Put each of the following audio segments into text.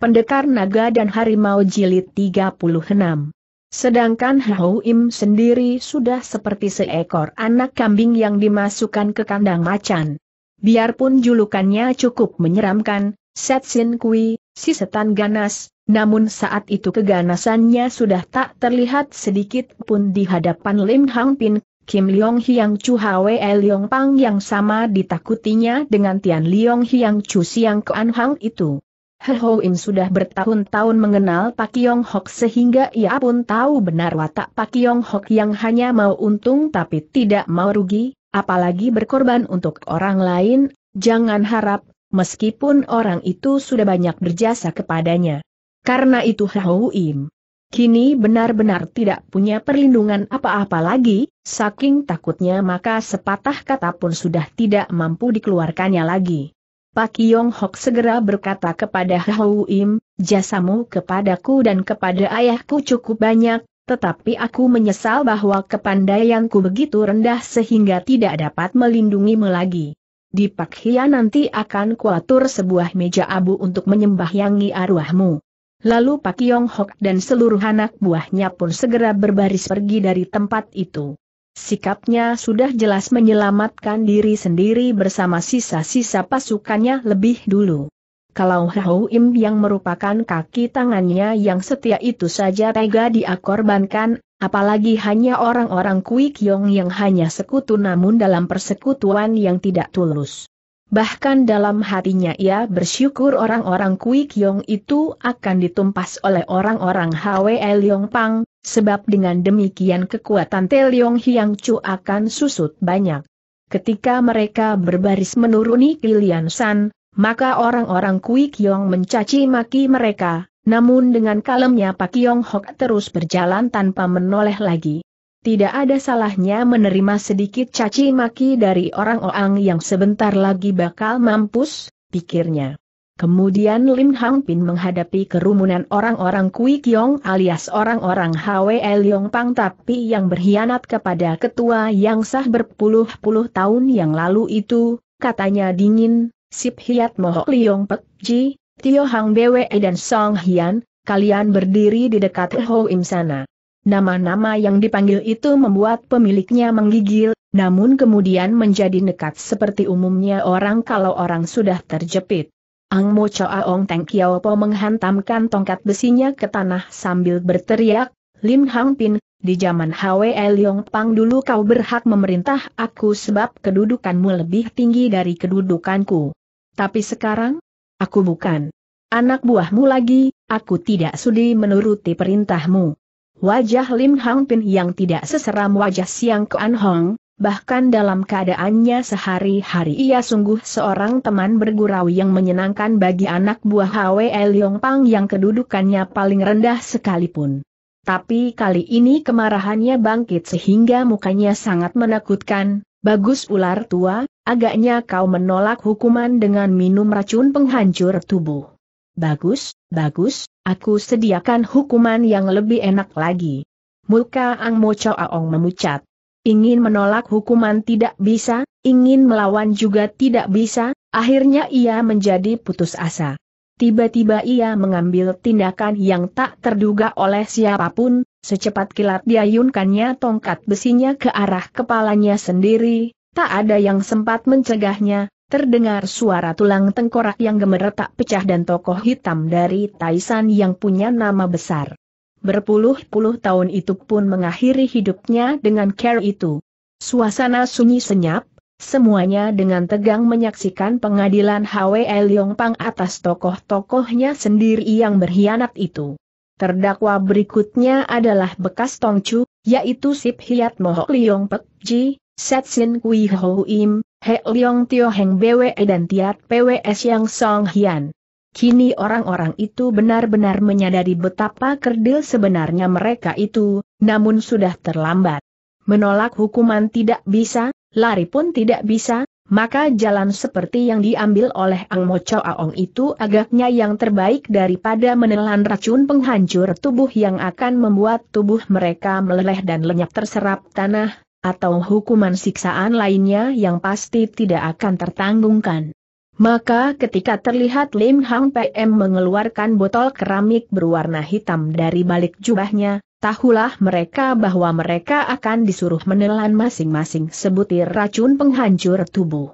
Pendekar Naga dan Harimau Jilid 36. Sedangkan Hau sendiri sudah seperti seekor anak kambing yang dimasukkan ke kandang macan. Biarpun julukannya cukup menyeramkan, Setsin Kui, si setan ganas, namun saat itu keganasannya sudah tak terlihat sedikit pun di hadapan Lim Hang Pin, Kim Leong Hiang Chu Hwe Leong Pang yang sama ditakutinya dengan Tian Leong Hiang Chu Siang Kuan Hang itu. Ho Im sudah bertahun-tahun mengenal Pak Yong Hok sehingga ia pun tahu benar watak Pak Yong Hok yang hanya mau untung tapi tidak mau rugi, apalagi berkorban untuk orang lain, jangan harap, meskipun orang itu sudah banyak berjasa kepadanya. Karena itu Ho Im kini benar-benar tidak punya perlindungan apa-apa lagi, saking takutnya maka sepatah kata pun sudah tidak mampu dikeluarkannya lagi. Pak Yong Hok segera berkata kepada Hau Im, jasamu kepadaku dan kepada ayahku cukup banyak, tetapi aku menyesal bahwa kepandaianku begitu rendah sehingga tidak dapat melindungimu lagi. Di Pak Hia nanti akan kuatur sebuah meja abu untuk menyembahyangi arwahmu. Lalu Pak Yong Hok dan seluruh anak buahnya pun segera berbaris pergi dari tempat itu. Sikapnya sudah jelas menyelamatkan diri sendiri bersama sisa-sisa pasukannya lebih dulu. Kalau Hao Im yang merupakan kaki tangannya yang setia itu saja tega diakorbankan, apalagi hanya orang-orang Kui Kyong yang hanya sekutu namun dalam persekutuan yang tidak tulus. Bahkan dalam hatinya ia bersyukur orang-orang Kui Kyong itu akan ditumpas oleh orang-orang Hwe Leong Pang, sebab dengan demikian kekuatan Teliong Hiang Chu akan susut banyak. Ketika mereka berbaris menuruni Kilian San, maka orang-orang Kui Kiong mencaci maki mereka, namun dengan kalemnya Pak Kiong Hok terus berjalan tanpa menoleh lagi. Tidak ada salahnya menerima sedikit caci maki dari orang-orang yang sebentar lagi bakal mampus, pikirnya. Kemudian Lim Hang Pin menghadapi kerumunan orang-orang Kui Kiong alias orang-orang Hwe Leong Pang tapi yang berkhianat kepada ketua yang sah berpuluh-puluh tahun yang lalu itu, katanya dingin, Sip Hiat Mohok Leong Pek Ji, Tio Hang Bwe dan Song Hian, kalian berdiri di dekat Ho Im sana. Nama-nama yang dipanggil itu membuat pemiliknya menggigil, namun kemudian menjadi nekat seperti umumnya orang kalau orang sudah terjepit. Ang Mo Choa Ong Teng Kiao Po menghantamkan tongkat besinya ke tanah sambil berteriak, Lim Hang Pin, di zaman Hwe Leong Pang dulu kau berhak memerintah aku sebab kedudukanmu lebih tinggi dari kedudukanku. Tapi sekarang? Aku bukan. Anak buahmu lagi, aku tidak sudi menuruti perintahmu. Wajah Lim Hang Pin yang tidak seseram wajah Siang Kuan Hong, bahkan dalam keadaannya sehari-hari ia sungguh seorang teman bergurau yang menyenangkan bagi anak buah Hwe Leong Pang yang kedudukannya paling rendah sekalipun. Tapi kali ini kemarahannya bangkit sehingga mukanya sangat menakutkan, bagus ular tua, agaknya kau menolak hukuman dengan minum racun penghancur tubuh. Bagus, bagus, aku sediakan hukuman yang lebih enak lagi. Muka Ang Mo Aong memucat. Ingin menolak hukuman tidak bisa, ingin melawan juga tidak bisa, akhirnya ia menjadi putus asa. Tiba-tiba ia mengambil tindakan yang tak terduga oleh siapapun, secepat kilat diayunkannya tongkat besinya ke arah kepalanya sendiri, tak ada yang sempat mencegahnya, terdengar suara tulang tengkorak yang gemeretak pecah dan tokoh hitam dari Taisan yang punya nama besar. Berpuluh-puluh tahun itu pun mengakhiri hidupnya dengan care itu. Suasana sunyi senyap, semuanya dengan tegang menyaksikan pengadilan Hwe Pang atas tokoh-tokohnya sendiri yang berkhianat itu. Terdakwa berikutnya adalah bekas Tongcu, yaitu Sip Hiat Mohok Leong Pek Ji, Set Sin Kui Ho Im, He Leong Tio Heng Bwe dan Tiat PWS Yang Song Hian. Kini orang-orang itu benar-benar menyadari betapa kerdil sebenarnya mereka itu, namun sudah terlambat. Menolak hukuman tidak bisa, lari pun tidak bisa, maka jalan seperti yang diambil oleh Ang Mo Chow Aong itu agaknya yang terbaik daripada menelan racun penghancur tubuh yang akan membuat tubuh mereka meleleh dan lenyap terserap tanah, atau hukuman siksaan lainnya yang pasti tidak akan tertanggungkan. Maka ketika terlihat Lim Hang PM mengeluarkan botol keramik berwarna hitam dari balik jubahnya, tahulah mereka bahwa mereka akan disuruh menelan masing-masing sebutir racun penghancur tubuh.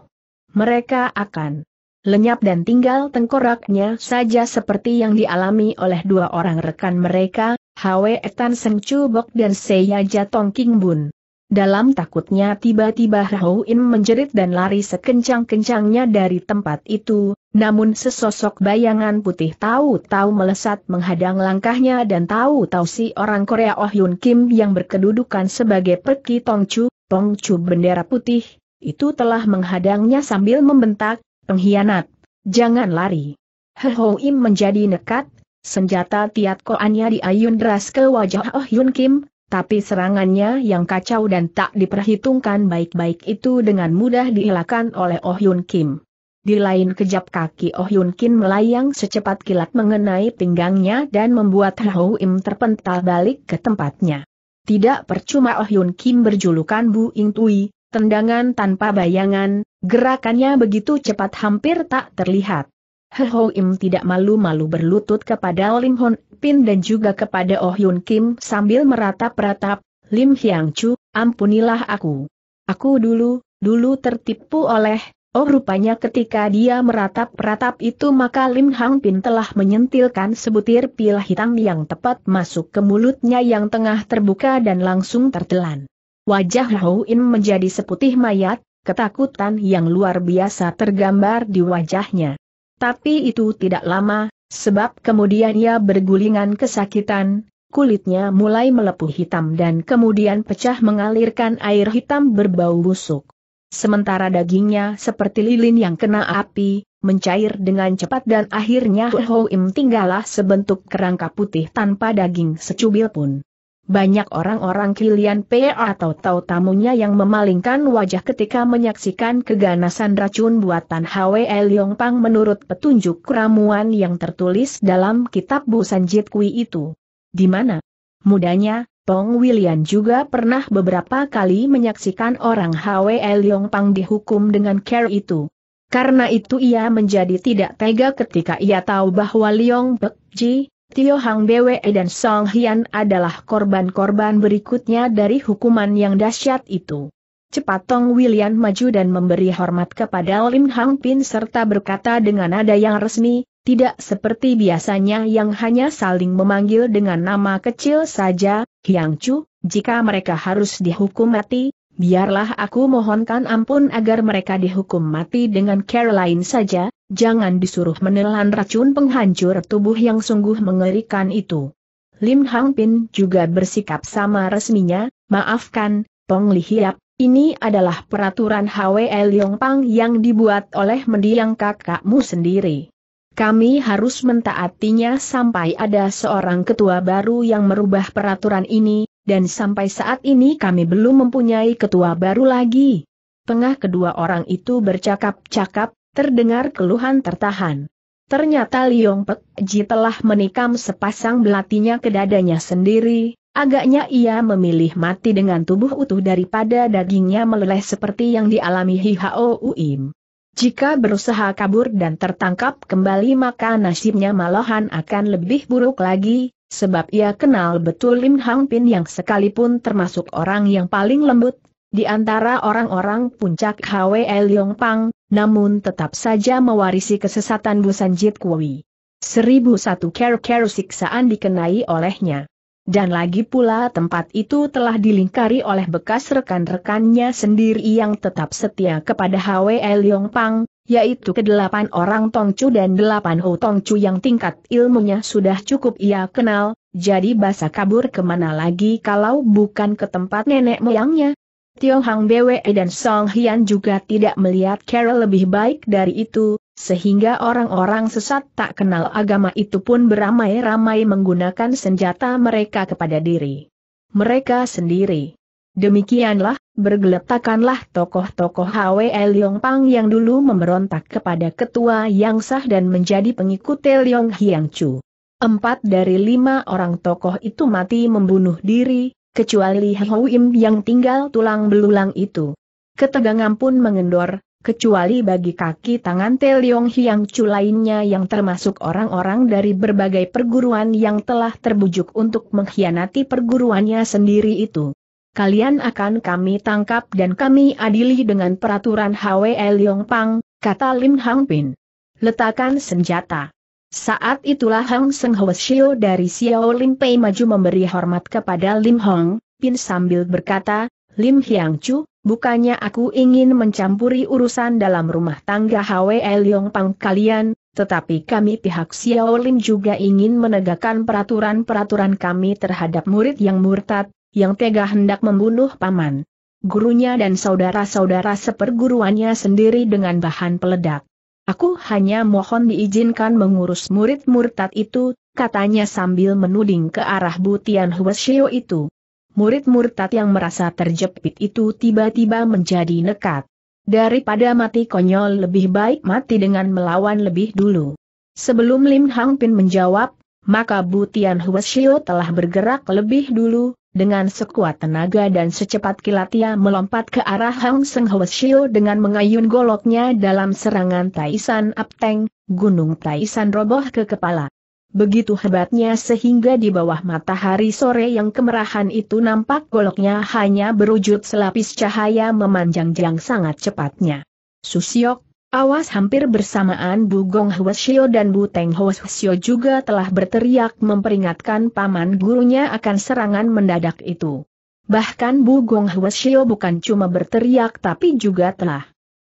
Mereka akan lenyap dan tinggal tengkoraknya saja seperti yang dialami oleh dua orang rekan mereka, Hwe Tan Seng Chubok dan Seiya Jatong King Bun. Dalam takutnya tiba-tiba Ho In menjerit dan lari sekencang-kencangnya dari tempat itu, namun sesosok bayangan putih tahu-tahu melesat menghadang langkahnya dan tahu-tahu si orang Korea Oh Yun Kim yang berkedudukan sebagai perki Tongchu, Tongchu bendera putih, itu telah menghadangnya sambil membentak, pengkhianat, jangan lari. Ho In menjadi nekat, senjata tiat koannya diayun deras ke wajah Oh Yun Kim, tapi serangannya yang kacau dan tak diperhitungkan baik-baik itu dengan mudah dihilangkan oleh Oh Yun Kim. Di lain kejap kaki Oh Yun Kim melayang secepat kilat mengenai pinggangnya dan membuat Hao Im terpental balik ke tempatnya. Tidak percuma Oh Yun Kim berjulukan Bu Ing Tui, tendangan tanpa bayangan, gerakannya begitu cepat hampir tak terlihat. He Ho Im tidak malu-malu berlutut kepada Lim Hon Pin dan juga kepada Oh Yun Kim sambil meratap-ratap, Lim Hyang Chu, ampunilah aku. Aku dulu, dulu tertipu oleh, oh rupanya ketika dia meratap-ratap itu maka Lim Hang Pin telah menyentilkan sebutir pil hitam yang tepat masuk ke mulutnya yang tengah terbuka dan langsung tertelan. Wajah Ho Im menjadi seputih mayat, ketakutan yang luar biasa tergambar di wajahnya. Tapi itu tidak lama, sebab kemudian ia bergulingan kesakitan, kulitnya mulai melepuh hitam dan kemudian pecah mengalirkan air hitam berbau busuk. Sementara dagingnya seperti lilin yang kena api, mencair dengan cepat dan akhirnya Im tinggallah sebentuk kerangka putih tanpa daging secubil pun banyak orang-orang Kilian P atau tahu tamunya yang memalingkan wajah ketika menyaksikan keganasan racun buatan Hwe Liong Pang menurut petunjuk ramuan yang tertulis dalam kitab Jit Kui itu. Di mana? Mudanya, Pong William juga pernah beberapa kali menyaksikan orang Hwe Liong Pang dihukum dengan care itu. Karena itu ia menjadi tidak tega ketika ia tahu bahwa Liong Pek Ji, Tio Hang Bwe dan Song Hian adalah korban-korban berikutnya dari hukuman yang dahsyat itu. Cepat Tong William maju dan memberi hormat kepada Lim Hang Pin serta berkata dengan nada yang resmi, tidak seperti biasanya yang hanya saling memanggil dengan nama kecil saja, Hiang Chu, jika mereka harus dihukum mati, biarlah aku mohonkan ampun agar mereka dihukum mati dengan Caroline saja, Jangan disuruh menelan racun penghancur tubuh yang sungguh mengerikan itu. Lim Hang Pin juga bersikap sama resminya, maafkan, Pong Li Hiap, ini adalah peraturan HWL Pang yang dibuat oleh mendiang kakakmu sendiri. Kami harus mentaatinya sampai ada seorang ketua baru yang merubah peraturan ini, dan sampai saat ini kami belum mempunyai ketua baru lagi. Tengah kedua orang itu bercakap-cakap, terdengar keluhan tertahan. Ternyata Liong Pek Ji telah menikam sepasang belatinya ke dadanya sendiri, agaknya ia memilih mati dengan tubuh utuh daripada dagingnya meleleh seperti yang dialami Hihao Uim. Jika berusaha kabur dan tertangkap kembali maka nasibnya malahan akan lebih buruk lagi, sebab ia kenal betul Lim Hang Pin yang sekalipun termasuk orang yang paling lembut, di antara orang-orang puncak Hwe Yong Pang, namun tetap saja mewarisi kesesatan Jit Kui. Seribu satu kera care siksaan dikenai olehnya. Dan lagi pula tempat itu telah dilingkari oleh bekas rekan-rekannya sendiri yang tetap setia kepada HWE Leong Pang, yaitu kedelapan orang Tongcu dan delapan Ho Tongcu yang tingkat ilmunya sudah cukup ia kenal, jadi basa kabur kemana lagi kalau bukan ke tempat nenek moyangnya, Tio Hang Bwe dan Song Hian juga tidak melihat Carol lebih baik dari itu, sehingga orang-orang sesat tak kenal agama itu pun beramai-ramai menggunakan senjata mereka kepada diri. Mereka sendiri. Demikianlah, bergeletakanlah tokoh-tokoh Hwe Leong Pang yang dulu memberontak kepada ketua yang sah dan menjadi pengikut Leong Hiang Chu. Empat dari lima orang tokoh itu mati membunuh diri, kecuali Hauim yang tinggal tulang belulang itu. Ketegangan pun mengendor, kecuali bagi kaki tangan Teliong Hiang Chu lainnya yang termasuk orang-orang dari berbagai perguruan yang telah terbujuk untuk mengkhianati perguruannya sendiri itu. Kalian akan kami tangkap dan kami adili dengan peraturan HWE Yong Pang, kata Lim Hang Pin. Letakkan senjata. Saat itulah Hang Seng Hwasyo dari Xiao Lim Pei maju memberi hormat kepada Lim Hong, Pin sambil berkata, Lim Hyang Chu, bukannya aku ingin mencampuri urusan dalam rumah tangga Hwe Leong Pang kalian, tetapi kami pihak Xiao Lim juga ingin menegakkan peraturan-peraturan kami terhadap murid yang murtad, yang tega hendak membunuh paman, gurunya dan saudara-saudara seperguruannya sendiri dengan bahan peledak. Aku hanya mohon diizinkan mengurus murid murtad itu, katanya sambil menuding ke arah Butian Huesio itu. Murid murtad yang merasa terjepit itu tiba-tiba menjadi nekat. Daripada mati konyol lebih baik mati dengan melawan lebih dulu. Sebelum Lim Hang Pin menjawab, maka Butian Huesio telah bergerak lebih dulu, dengan sekuat tenaga dan secepat kilat ia melompat ke arah Hang Seng Shio dengan mengayun goloknya dalam serangan Taisan Apteng, Gunung Taisan roboh ke kepala. Begitu hebatnya sehingga di bawah matahari sore yang kemerahan itu nampak goloknya hanya berujud selapis cahaya memanjang yang sangat cepatnya. Susiok, Awas hampir bersamaan Bu Gong Hwasyo dan Bu Teng Hwasyo juga telah berteriak memperingatkan paman gurunya akan serangan mendadak itu. Bahkan Bu Gong Hwasyo bukan cuma berteriak tapi juga telah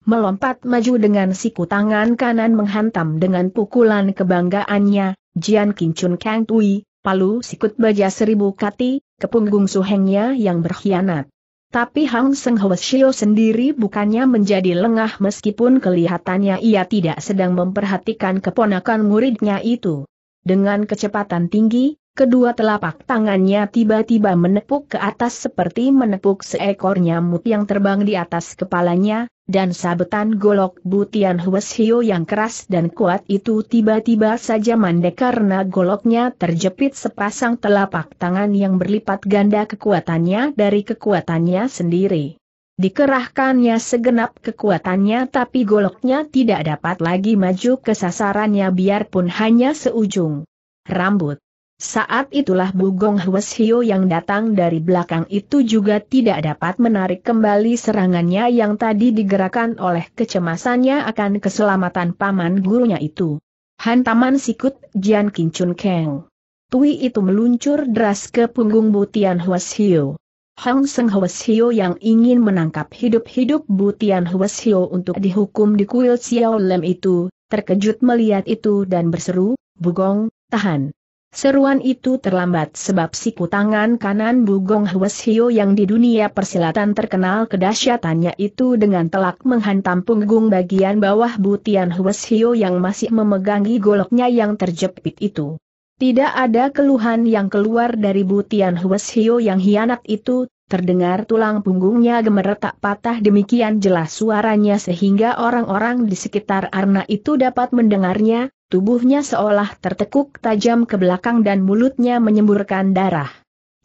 melompat maju dengan siku tangan kanan menghantam dengan pukulan kebanggaannya, Jian Kincun Kang Tui, palu sikut baja seribu kati, ke punggung suhengnya yang berkhianat. Tapi Hang Seng Shio sendiri bukannya menjadi lengah meskipun kelihatannya ia tidak sedang memperhatikan keponakan muridnya itu. Dengan kecepatan tinggi, Kedua telapak tangannya tiba-tiba menepuk ke atas seperti menepuk seekor nyamuk yang terbang di atas kepalanya, dan sabetan golok butian Hues yang keras dan kuat itu tiba-tiba saja mandek karena goloknya terjepit sepasang telapak tangan yang berlipat ganda kekuatannya dari kekuatannya sendiri. Dikerahkannya segenap kekuatannya tapi goloknya tidak dapat lagi maju ke sasarannya biarpun hanya seujung rambut. Saat itulah Bugong Hio yang datang dari belakang itu juga tidak dapat menarik kembali serangannya yang tadi digerakkan oleh kecemasannya akan keselamatan paman gurunya itu. Hantaman sikut Jian Kincun Keng. Tui itu meluncur deras ke punggung Butian Hio. Hang Seng Hio yang ingin menangkap hidup-hidup Butian Hio untuk dihukum di kuil Xiao Lem itu, terkejut melihat itu dan berseru, Bugong, tahan. Seruan itu terlambat sebab siku tangan kanan Bugong Hwes yang di dunia persilatan terkenal kedahsyatannya itu dengan telak menghantam punggung bagian bawah butian Hwes yang masih memegangi goloknya yang terjepit itu. Tidak ada keluhan yang keluar dari butian Hwes yang hianat itu, Terdengar tulang punggungnya gemeretak patah demikian jelas suaranya sehingga orang-orang di sekitar Arna itu dapat mendengarnya, tubuhnya seolah tertekuk tajam ke belakang dan mulutnya menyemburkan darah.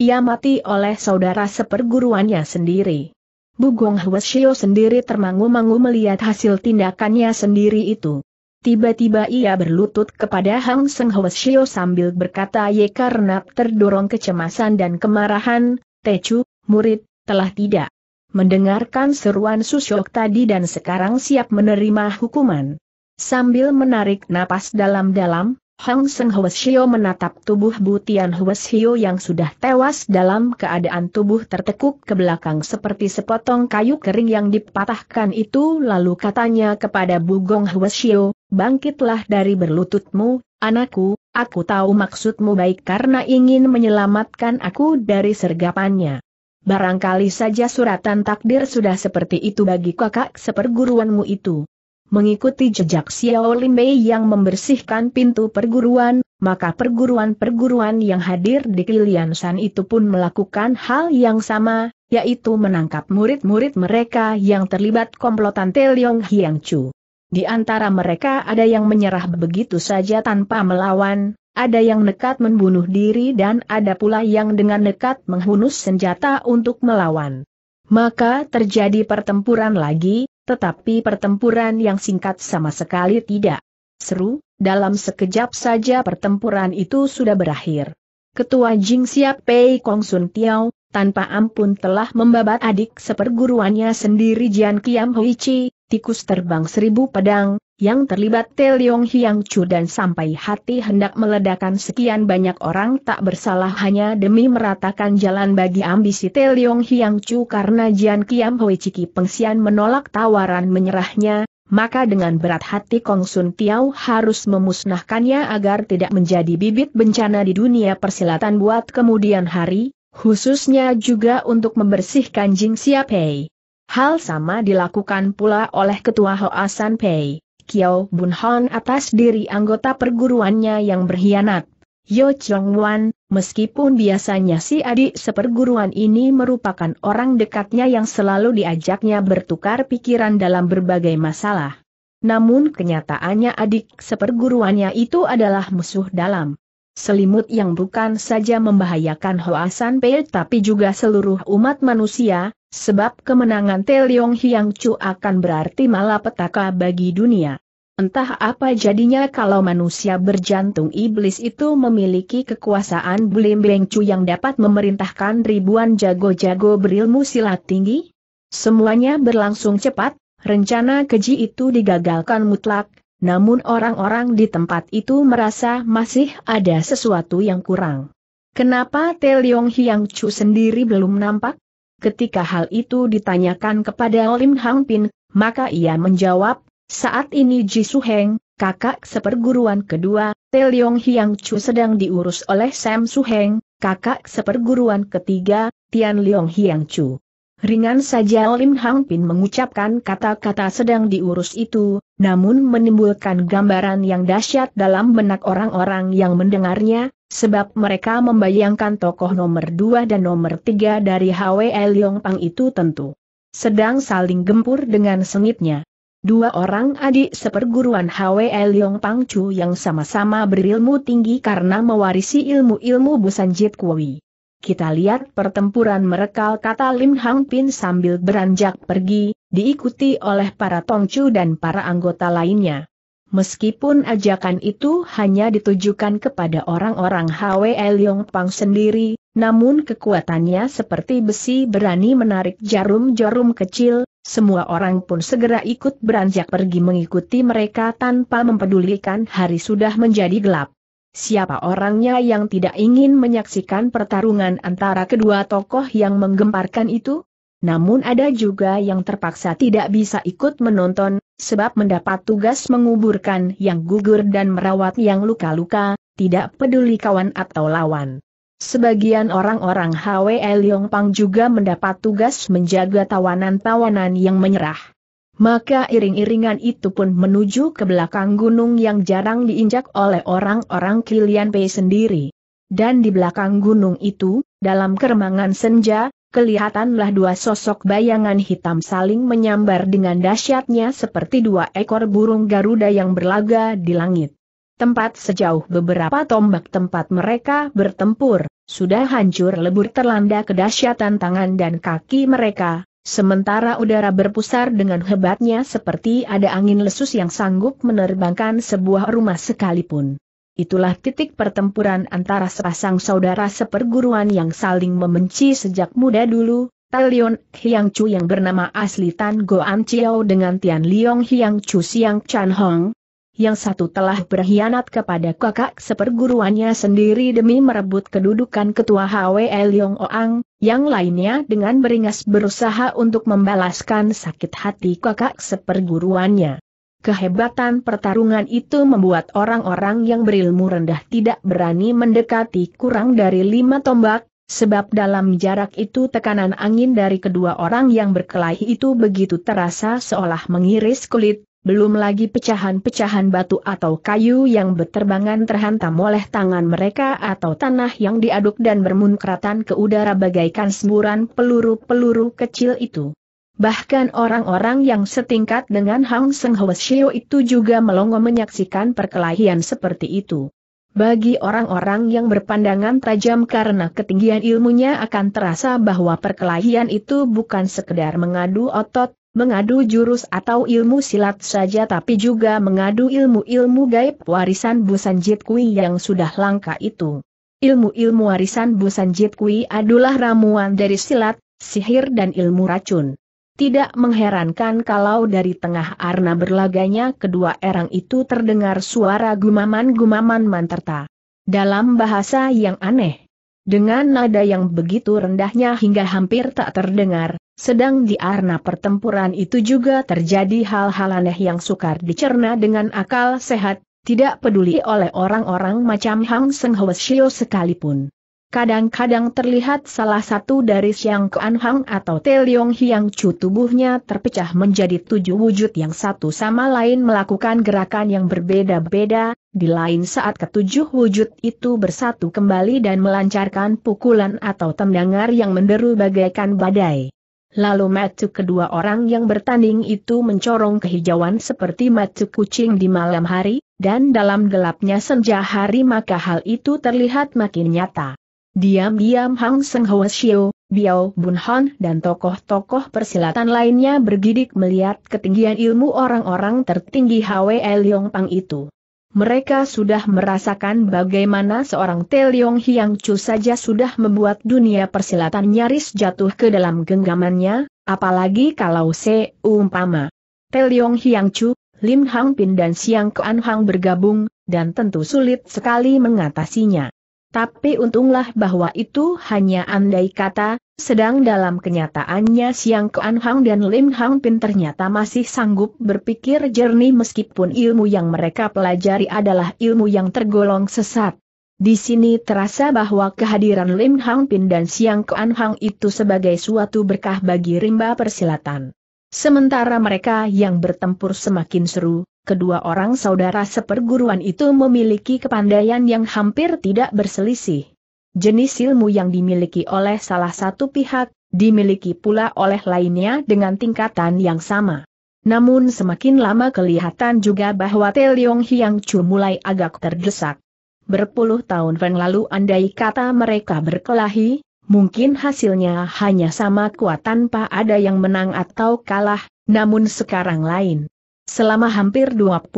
Ia mati oleh saudara seperguruannya sendiri. Bugong Hweshio sendiri termangu-mangu melihat hasil tindakannya sendiri itu. Tiba-tiba ia berlutut kepada Hang Seng Hwasyo sambil berkata ye karena terdorong kecemasan dan kemarahan, Techu, murid, telah tidak mendengarkan seruan Susyok tadi dan sekarang siap menerima hukuman. Sambil menarik napas dalam-dalam, Hong Seng Hwes menatap tubuh Butian Hwes yang sudah tewas dalam keadaan tubuh tertekuk ke belakang seperti sepotong kayu kering yang dipatahkan itu lalu katanya kepada Bugong Hwes bangkitlah dari berlututmu, anakku, aku tahu maksudmu baik karena ingin menyelamatkan aku dari sergapannya. Barangkali saja suratan takdir sudah seperti itu bagi kakak seperguruanmu itu mengikuti jejak Xiao Limei yang membersihkan pintu perguruan, maka perguruan-perguruan yang hadir di Kilian San itu pun melakukan hal yang sama, yaitu menangkap murid-murid mereka yang terlibat komplotan Teliong Hiang Chu. Di antara mereka ada yang menyerah begitu saja tanpa melawan, ada yang nekat membunuh diri dan ada pula yang dengan nekat menghunus senjata untuk melawan. Maka terjadi pertempuran lagi, tetapi pertempuran yang singkat sama sekali tidak seru, dalam sekejap saja pertempuran itu sudah berakhir. Ketua Jing Siap Pei Kong Sun Tiao, tanpa ampun telah membabat adik seperguruannya sendiri Jian Kiam Hui Chi, tikus terbang seribu pedang, yang terlibat Teliong Hiang Chu dan sampai hati hendak meledakan sekian banyak orang tak bersalah hanya demi meratakan jalan bagi ambisi Teliong Hiang Chu karena Jian Kiam Hoi Ciki Pengsian menolak tawaran menyerahnya, maka dengan berat hati Kong Sun Tiao harus memusnahkannya agar tidak menjadi bibit bencana di dunia persilatan buat kemudian hari, khususnya juga untuk membersihkan Jing Pei. Hal sama dilakukan pula oleh Ketua Hoa San Pei, Kiao Bun Hon atas diri anggota perguruannya yang berkhianat. Yo Chong Wan, meskipun biasanya si adik seperguruan ini merupakan orang dekatnya yang selalu diajaknya bertukar pikiran dalam berbagai masalah. Namun kenyataannya adik seperguruannya itu adalah musuh dalam. Selimut yang bukan saja membahayakan Hoa Pei tapi juga seluruh umat manusia, Sebab kemenangan Teliong Hiang Chu akan berarti malapetaka bagi dunia. Entah apa jadinya kalau manusia berjantung iblis itu memiliki kekuasaan Belimbing Chu yang dapat memerintahkan ribuan jago-jago berilmu silat tinggi? Semuanya berlangsung cepat, rencana keji itu digagalkan mutlak, namun orang-orang di tempat itu merasa masih ada sesuatu yang kurang. Kenapa Teliong Hiang Chu sendiri belum nampak? Ketika hal itu ditanyakan kepada Lim Hang Pin, maka ia menjawab, saat ini Ji Su Heng, kakak seperguruan kedua, Te Leong Hiang Chu sedang diurus oleh Sam Su Heng, kakak seperguruan ketiga, Tian Leong Hiang Chu. Ringan saja Lim Hang Pin mengucapkan kata-kata sedang diurus itu, namun menimbulkan gambaran yang dahsyat dalam benak orang-orang yang mendengarnya, Sebab mereka membayangkan tokoh nomor dua dan nomor tiga dari HWL Pang itu tentu sedang saling gempur dengan sengitnya. Dua orang adik seperguruan HWL Pang Chu yang sama-sama berilmu tinggi karena mewarisi ilmu-ilmu Jit Kui. Kita lihat pertempuran mereka kata Lim Hang Pin sambil beranjak pergi, diikuti oleh para Tong Chu dan para anggota lainnya. Meskipun ajakan itu hanya ditujukan kepada orang-orang Hwe Leong Pang sendiri, namun kekuatannya seperti besi berani menarik jarum-jarum kecil, semua orang pun segera ikut beranjak pergi mengikuti mereka tanpa mempedulikan hari sudah menjadi gelap. Siapa orangnya yang tidak ingin menyaksikan pertarungan antara kedua tokoh yang menggemparkan itu? Namun ada juga yang terpaksa tidak bisa ikut menonton, sebab mendapat tugas menguburkan yang gugur dan merawat yang luka-luka, tidak peduli kawan atau lawan. Sebagian orang-orang HWL Pang juga mendapat tugas menjaga tawanan-tawanan yang menyerah maka iring-iringan itu pun menuju ke belakang gunung yang jarang diinjak oleh orang-orang Kilian Pei sendiri. Dan di belakang gunung itu, dalam keremangan senja, kelihatanlah dua sosok bayangan hitam saling menyambar dengan dahsyatnya seperti dua ekor burung Garuda yang berlaga di langit. Tempat sejauh beberapa tombak tempat mereka bertempur, sudah hancur lebur terlanda kedahsyatan tangan dan kaki mereka, sementara udara berpusar dengan hebatnya seperti ada angin lesus yang sanggup menerbangkan sebuah rumah sekalipun itulah titik pertempuran antara sepasang saudara seperguruan yang saling membenci sejak muda dulu, Talion Hiang Chu yang bernama asli Tan Goan Chiao dengan Tian Liong Hiang Chu Siang Chan Hong. Yang satu telah berkhianat kepada kakak seperguruannya sendiri demi merebut kedudukan ketua HWE Liong Oang, yang lainnya dengan beringas berusaha untuk membalaskan sakit hati kakak seperguruannya. Kehebatan pertarungan itu membuat orang-orang yang berilmu rendah tidak berani mendekati kurang dari lima tombak, sebab dalam jarak itu tekanan angin dari kedua orang yang berkelahi itu begitu terasa seolah mengiris kulit, belum lagi pecahan-pecahan batu atau kayu yang berterbangan terhantam oleh tangan mereka atau tanah yang diaduk dan bermunkratan ke udara bagaikan semburan peluru-peluru kecil itu. Bahkan orang-orang yang setingkat dengan Hang Seng Shio itu juga melongo menyaksikan perkelahian seperti itu. Bagi orang-orang yang berpandangan tajam karena ketinggian ilmunya akan terasa bahwa perkelahian itu bukan sekedar mengadu otot, mengadu jurus atau ilmu silat saja tapi juga mengadu ilmu-ilmu gaib warisan Busan Jit Kui yang sudah langka itu. Ilmu-ilmu warisan Busan Jit Kui adalah ramuan dari silat, sihir dan ilmu racun. Tidak mengherankan kalau dari tengah arna berlaganya kedua erang itu terdengar suara gumaman-gumaman manterta. Dalam bahasa yang aneh. Dengan nada yang begitu rendahnya hingga hampir tak terdengar, sedang di arna pertempuran itu juga terjadi hal-hal aneh yang sukar dicerna dengan akal sehat, tidak peduli oleh orang-orang macam Hang Seng Hwasyo sekalipun. Kadang-kadang terlihat salah satu dari Siang Kuan Hang atau Teliong Hiang Chu tubuhnya terpecah menjadi tujuh wujud yang satu sama lain melakukan gerakan yang berbeda-beda, di lain saat ketujuh wujud itu bersatu kembali dan melancarkan pukulan atau tendangar yang menderu bagaikan badai. Lalu matu kedua orang yang bertanding itu mencorong kehijauan seperti matu kucing di malam hari, dan dalam gelapnya senja hari maka hal itu terlihat makin nyata. Diam-diam Hang Seng Hwa Shio, Biao Bun Han dan tokoh-tokoh persilatan lainnya bergidik melihat ketinggian ilmu orang-orang tertinggi Hwe Liong Pang itu. Mereka sudah merasakan bagaimana seorang Liong Hiang Chu saja sudah membuat dunia persilatan nyaris jatuh ke dalam genggamannya, apalagi kalau se umpama. Liong Hiang Chu, Lim Hang Pin dan Siang Kuan Hang bergabung, dan tentu sulit sekali mengatasinya. Tapi untunglah bahwa itu hanya andai kata, sedang dalam kenyataannya Siang Kuan Hang dan Lim Hang Pin ternyata masih sanggup berpikir jernih meskipun ilmu yang mereka pelajari adalah ilmu yang tergolong sesat. Di sini terasa bahwa kehadiran Lim Hang Pin dan Siang Kuan Hang itu sebagai suatu berkah bagi rimba persilatan. Sementara mereka yang bertempur semakin seru, kedua orang saudara seperguruan itu memiliki kepandaian yang hampir tidak berselisih. Jenis ilmu yang dimiliki oleh salah satu pihak, dimiliki pula oleh lainnya dengan tingkatan yang sama. Namun semakin lama kelihatan juga bahwa Teliong Hiang Chu mulai agak terdesak. Berpuluh tahun yang lalu andai kata mereka berkelahi, mungkin hasilnya hanya sama kuat tanpa ada yang menang atau kalah, namun sekarang lain. Selama hampir 25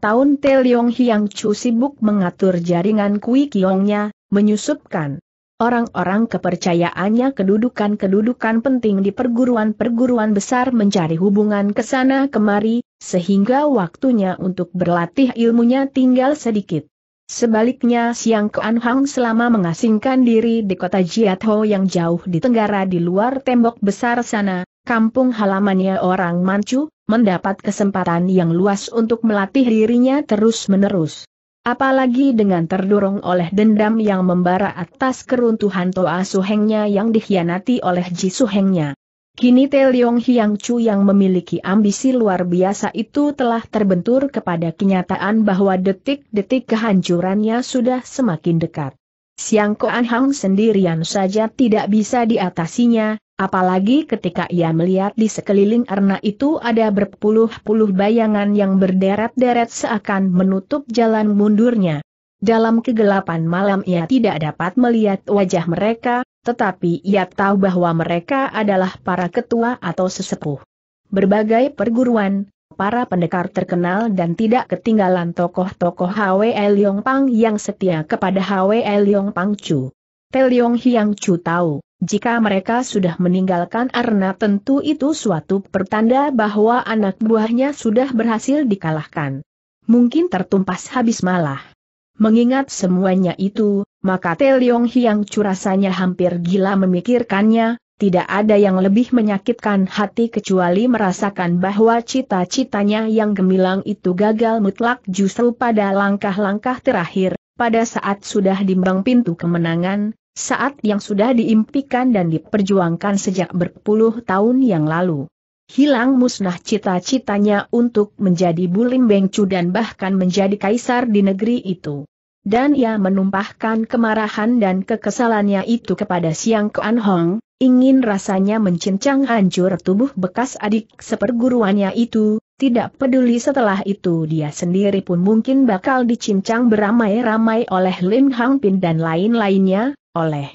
tahun yong Hiang Chu sibuk mengatur jaringan Kui Kiongnya, menyusupkan orang-orang kepercayaannya kedudukan-kedudukan penting di perguruan-perguruan besar mencari hubungan ke sana kemari, sehingga waktunya untuk berlatih ilmunya tinggal sedikit. Sebaliknya Siang Kuan Hang selama mengasingkan diri di kota Jiatho yang jauh di tenggara di luar tembok besar sana, kampung halamannya orang Manchu, mendapat kesempatan yang luas untuk melatih dirinya terus-menerus. Apalagi dengan terdorong oleh dendam yang membara atas keruntuhan Toa Suhengnya yang dikhianati oleh Ji Suhengnya. Kini Leong Hiang Chu yang memiliki ambisi luar biasa itu telah terbentur kepada kenyataan bahwa detik-detik kehancurannya sudah semakin dekat. Siang Koan Hang sendirian saja tidak bisa diatasinya, Apalagi ketika ia melihat di sekeliling arna itu ada berpuluh-puluh bayangan yang berderet-deret seakan menutup jalan mundurnya. Dalam kegelapan malam ia tidak dapat melihat wajah mereka, tetapi ia tahu bahwa mereka adalah para ketua atau sesepuh. Berbagai perguruan, para pendekar terkenal dan tidak ketinggalan tokoh-tokoh Hwe Yong Pang yang setia kepada Hwe Yong Pang Chu. Peliong Hiang Chu tahu, jika mereka sudah meninggalkan Arna tentu itu suatu pertanda bahwa anak buahnya sudah berhasil dikalahkan. Mungkin tertumpas habis malah. Mengingat semuanya itu, maka Teliong Hiang Chu rasanya hampir gila memikirkannya, tidak ada yang lebih menyakitkan hati kecuali merasakan bahwa cita-citanya yang gemilang itu gagal mutlak justru pada langkah-langkah terakhir, pada saat sudah dimbang pintu kemenangan, saat yang sudah diimpikan dan diperjuangkan sejak berpuluh tahun yang lalu. Hilang musnah cita-citanya untuk menjadi Bulim Bengcu dan bahkan menjadi kaisar di negeri itu. Dan ia menumpahkan kemarahan dan kekesalannya itu kepada Siang Kuan Hong, ingin rasanya mencincang hancur tubuh bekas adik seperguruannya itu, tidak peduli setelah itu dia sendiri pun mungkin bakal dicincang beramai-ramai oleh Lin Hang Pin dan lain-lainnya, oleh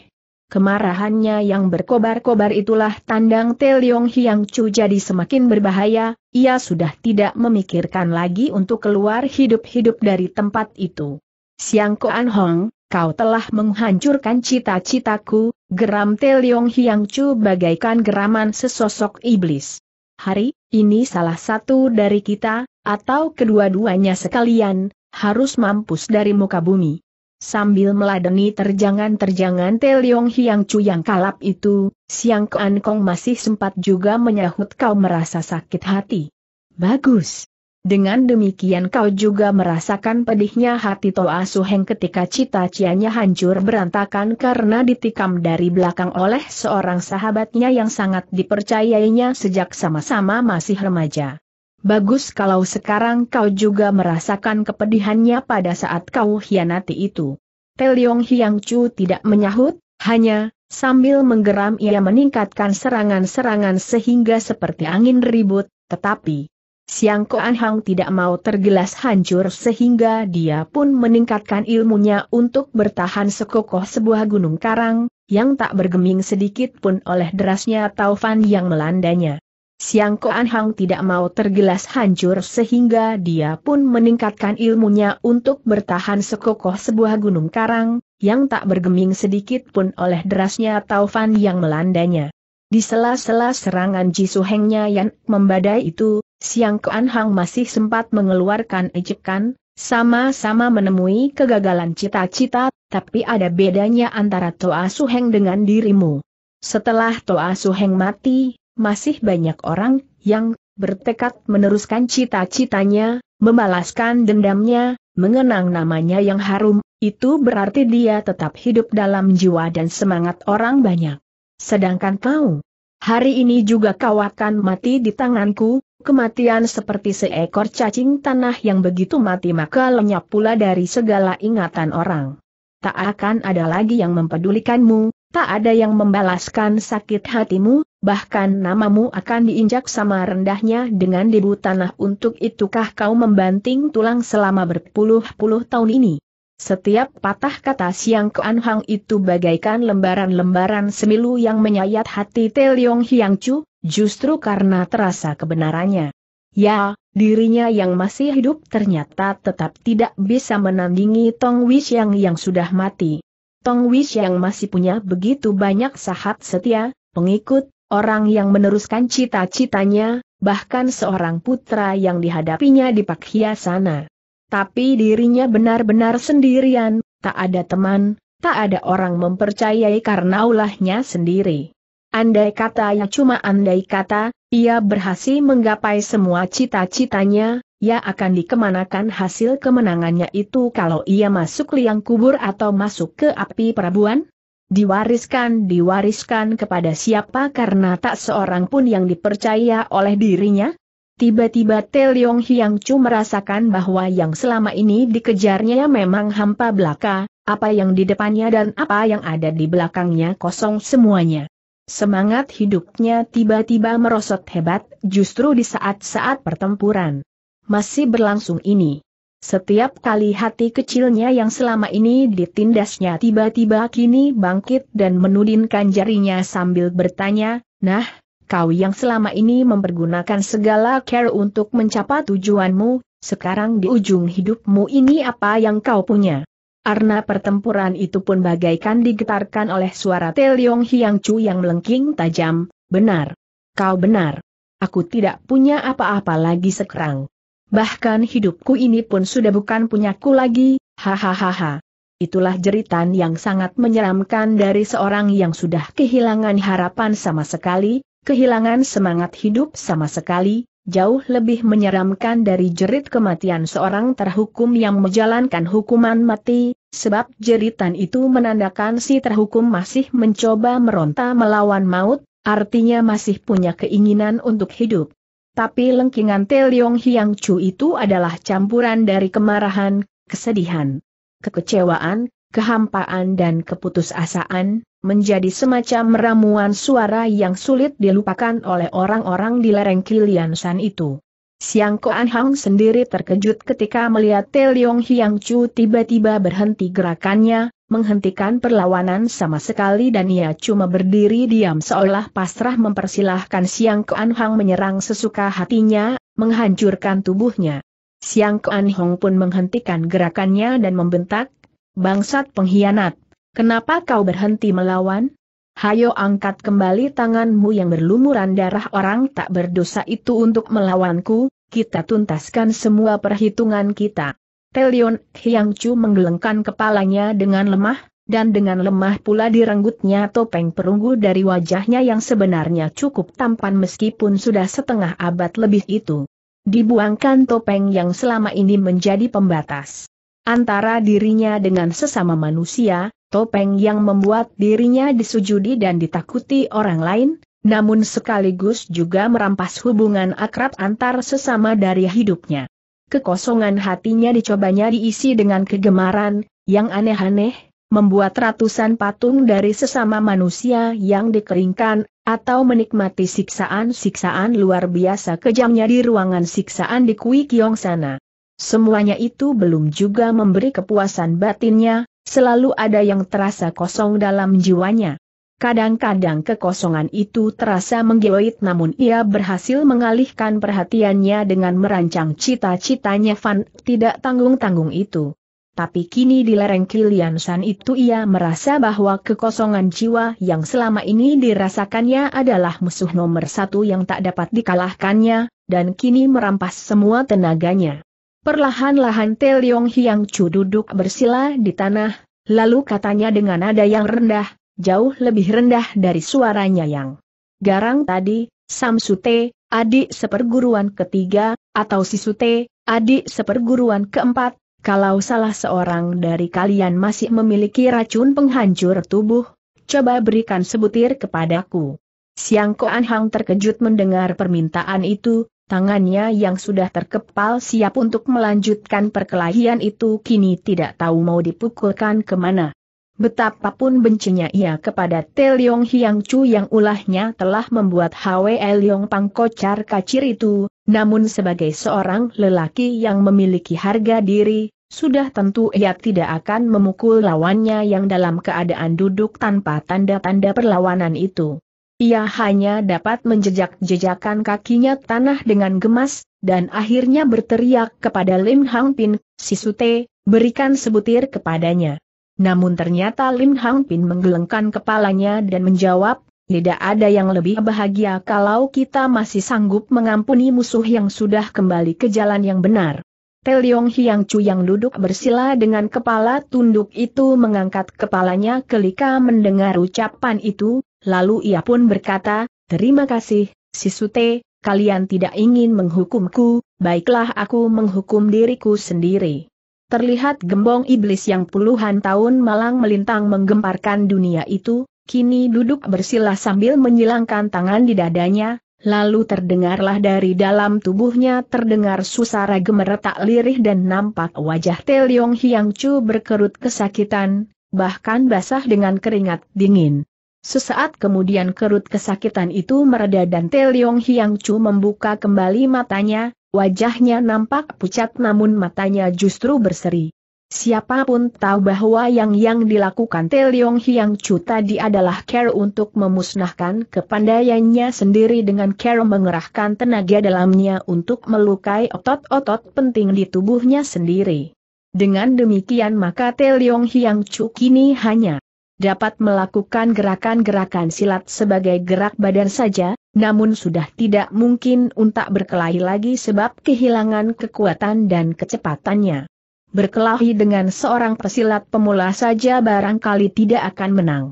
kemarahannya yang berkobar-kobar itulah tandang Te Leong Hiang Chu jadi semakin berbahaya, ia sudah tidak memikirkan lagi untuk keluar hidup-hidup dari tempat itu. Siang Koan Hong, kau telah menghancurkan cita-citaku, geram Te Leong Hiang Chu bagaikan geraman sesosok iblis. Hari ini salah satu dari kita, atau kedua-duanya sekalian, harus mampus dari muka bumi. Sambil meladeni terjangan-terjangan Te Leong Hiang Chu yang kalap itu, Siang Kuan Kong masih sempat juga menyahut kau merasa sakit hati. Bagus. Dengan demikian kau juga merasakan pedihnya hati Toa Suheng ketika cita-cianya hancur berantakan karena ditikam dari belakang oleh seorang sahabatnya yang sangat dipercayainya sejak sama-sama masih remaja. Bagus kalau sekarang kau juga merasakan kepedihannya pada saat kau hianati itu. Teliong Hiang Chu tidak menyahut, hanya, sambil menggeram ia meningkatkan serangan-serangan sehingga seperti angin ribut, tetapi... Siang Koan Hang tidak mau tergelas hancur sehingga dia pun meningkatkan ilmunya untuk bertahan sekokoh sebuah gunung karang, yang tak bergeming sedikit pun oleh derasnya taufan yang melandanya. Siang Koan Hang tidak mau tergelas hancur sehingga dia pun meningkatkan ilmunya untuk bertahan sekokoh sebuah gunung karang, yang tak bergeming sedikit pun oleh derasnya taufan yang melandanya. Di sela-sela serangan Jisuhengnya yang membadai itu, Siang Kuan Hang masih sempat mengeluarkan ejekan, sama-sama menemui kegagalan cita-cita, tapi ada bedanya antara Toa Suheng dengan dirimu. Setelah Toa Suheng mati, masih banyak orang yang bertekad meneruskan cita-citanya, membalaskan dendamnya, mengenang namanya yang harum, itu berarti dia tetap hidup dalam jiwa dan semangat orang banyak. Sedangkan kau, Hari ini juga kau akan mati di tanganku, kematian seperti seekor cacing tanah yang begitu mati maka lenyap pula dari segala ingatan orang. Tak akan ada lagi yang mempedulikanmu, tak ada yang membalaskan sakit hatimu, bahkan namamu akan diinjak sama rendahnya dengan debu tanah untuk itukah kau membanting tulang selama berpuluh-puluh tahun ini. Setiap patah kata Siang Kuan Hang itu bagaikan lembaran-lembaran semilu yang menyayat hati Teliong Hiang Chu, justru karena terasa kebenarannya. Ya, dirinya yang masih hidup ternyata tetap tidak bisa menandingi Tong Wishang yang sudah mati. Tong Wishang masih punya begitu banyak sahabat setia, pengikut, orang yang meneruskan cita-citanya, bahkan seorang putra yang dihadapinya di Pakhiasana tapi dirinya benar-benar sendirian, tak ada teman, tak ada orang mempercayai karena ulahnya sendiri. Andai kata ya cuma andai kata, ia berhasil menggapai semua cita-citanya, ia akan dikemanakan hasil kemenangannya itu kalau ia masuk liang kubur atau masuk ke api perabuan? Diwariskan diwariskan kepada siapa karena tak seorang pun yang dipercaya oleh dirinya? Tiba-tiba Teliong Hyang Chu merasakan bahwa yang selama ini dikejarnya memang hampa belaka, apa yang di depannya dan apa yang ada di belakangnya kosong semuanya. Semangat hidupnya tiba-tiba merosot hebat justru di saat-saat pertempuran. Masih berlangsung ini. Setiap kali hati kecilnya yang selama ini ditindasnya tiba-tiba kini bangkit dan menudinkan jarinya sambil bertanya, Nah, kau yang selama ini mempergunakan segala care untuk mencapai tujuanmu, sekarang di ujung hidupmu ini apa yang kau punya? Arna pertempuran itu pun bagaikan digetarkan oleh suara Teliong Hiang Chu yang melengking tajam, benar. Kau benar. Aku tidak punya apa-apa lagi sekarang. Bahkan hidupku ini pun sudah bukan punyaku lagi, hahaha. Itulah jeritan yang sangat menyeramkan dari seorang yang sudah kehilangan harapan sama sekali, kehilangan semangat hidup sama sekali, jauh lebih menyeramkan dari jerit kematian seorang terhukum yang menjalankan hukuman mati, sebab jeritan itu menandakan si terhukum masih mencoba meronta melawan maut, artinya masih punya keinginan untuk hidup. Tapi lengkingan Teliong Hiang Chu itu adalah campuran dari kemarahan, kesedihan, kekecewaan, kehampaan dan keputusasaan, menjadi semacam ramuan suara yang sulit dilupakan oleh orang-orang di lereng Kiliansan itu. Siang Koan Hang sendiri terkejut ketika melihat Te Leong Hiang Chu tiba-tiba berhenti gerakannya, menghentikan perlawanan sama sekali dan ia cuma berdiri diam seolah pasrah mempersilahkan Siang Koan Hang menyerang sesuka hatinya, menghancurkan tubuhnya. Siang Koan Hong pun menghentikan gerakannya dan membentak, bangsat pengkhianat. Kenapa kau berhenti melawan? Hayo angkat kembali tanganmu yang berlumuran darah orang tak berdosa itu untuk melawanku, kita tuntaskan semua perhitungan kita. Telion Hyang Chu menggelengkan kepalanya dengan lemah, dan dengan lemah pula direnggutnya topeng perunggu dari wajahnya yang sebenarnya cukup tampan meskipun sudah setengah abad lebih itu. Dibuangkan topeng yang selama ini menjadi pembatas. Antara dirinya dengan sesama manusia, topeng yang membuat dirinya disujudi dan ditakuti orang lain, namun sekaligus juga merampas hubungan akrab antar sesama dari hidupnya. Kekosongan hatinya dicobanya diisi dengan kegemaran, yang aneh-aneh, membuat ratusan patung dari sesama manusia yang dikeringkan, atau menikmati siksaan-siksaan luar biasa kejamnya di ruangan siksaan di Kui Kiong sana. Semuanya itu belum juga memberi kepuasan batinnya, selalu ada yang terasa kosong dalam jiwanya. Kadang-kadang kekosongan itu terasa menggeloid namun ia berhasil mengalihkan perhatiannya dengan merancang cita-citanya Fan tidak tanggung-tanggung itu. Tapi kini di lereng Kilian San itu ia merasa bahwa kekosongan jiwa yang selama ini dirasakannya adalah musuh nomor satu yang tak dapat dikalahkannya, dan kini merampas semua tenaganya. Perlahan-lahan Teliong Hiang Chu duduk bersila di tanah, lalu katanya dengan nada yang rendah, jauh lebih rendah dari suaranya yang garang tadi, Samsute, adik seperguruan ketiga, atau Sisute, adik seperguruan keempat, kalau salah seorang dari kalian masih memiliki racun penghancur tubuh, coba berikan sebutir kepadaku. Siang Koan Hang terkejut mendengar permintaan itu, Tangannya yang sudah terkepal siap untuk melanjutkan perkelahian itu kini tidak tahu mau dipukulkan kemana. Betapapun bencinya ia kepada Teliong Hiang Chu yang ulahnya telah membuat Hwe Leong Pang kocar kacir itu, namun sebagai seorang lelaki yang memiliki harga diri, sudah tentu ia tidak akan memukul lawannya yang dalam keadaan duduk tanpa tanda-tanda perlawanan itu ia hanya dapat menjejak-jejakan kakinya tanah dengan gemas, dan akhirnya berteriak kepada Lim Hang Pin, Si Sisute, berikan sebutir kepadanya. Namun ternyata Lim Hang Pin menggelengkan kepalanya dan menjawab, tidak ada yang lebih bahagia kalau kita masih sanggup mengampuni musuh yang sudah kembali ke jalan yang benar. Teliong Hiang Chu yang duduk bersila dengan kepala tunduk itu mengangkat kepalanya kelika mendengar ucapan itu, Lalu ia pun berkata, terima kasih, si Sisute, kalian tidak ingin menghukumku, baiklah aku menghukum diriku sendiri. Terlihat gembong iblis yang puluhan tahun malang melintang menggemparkan dunia itu, kini duduk bersila sambil menyilangkan tangan di dadanya, lalu terdengarlah dari dalam tubuhnya terdengar susara gemeretak lirih dan nampak wajah Teliong Hyang Chu berkerut kesakitan, bahkan basah dengan keringat dingin. Sesaat kemudian kerut kesakitan itu mereda dan Teliong Hiang Chu membuka kembali matanya, wajahnya nampak pucat namun matanya justru berseri. Siapapun tahu bahwa yang yang dilakukan Teliong Hiang Chu tadi adalah care untuk memusnahkan kepandaiannya sendiri dengan care mengerahkan tenaga dalamnya untuk melukai otot-otot penting di tubuhnya sendiri. Dengan demikian maka Teliong Hiang Chu kini hanya dapat melakukan gerakan-gerakan silat sebagai gerak badan saja, namun sudah tidak mungkin untuk berkelahi lagi sebab kehilangan kekuatan dan kecepatannya. Berkelahi dengan seorang pesilat pemula saja barangkali tidak akan menang.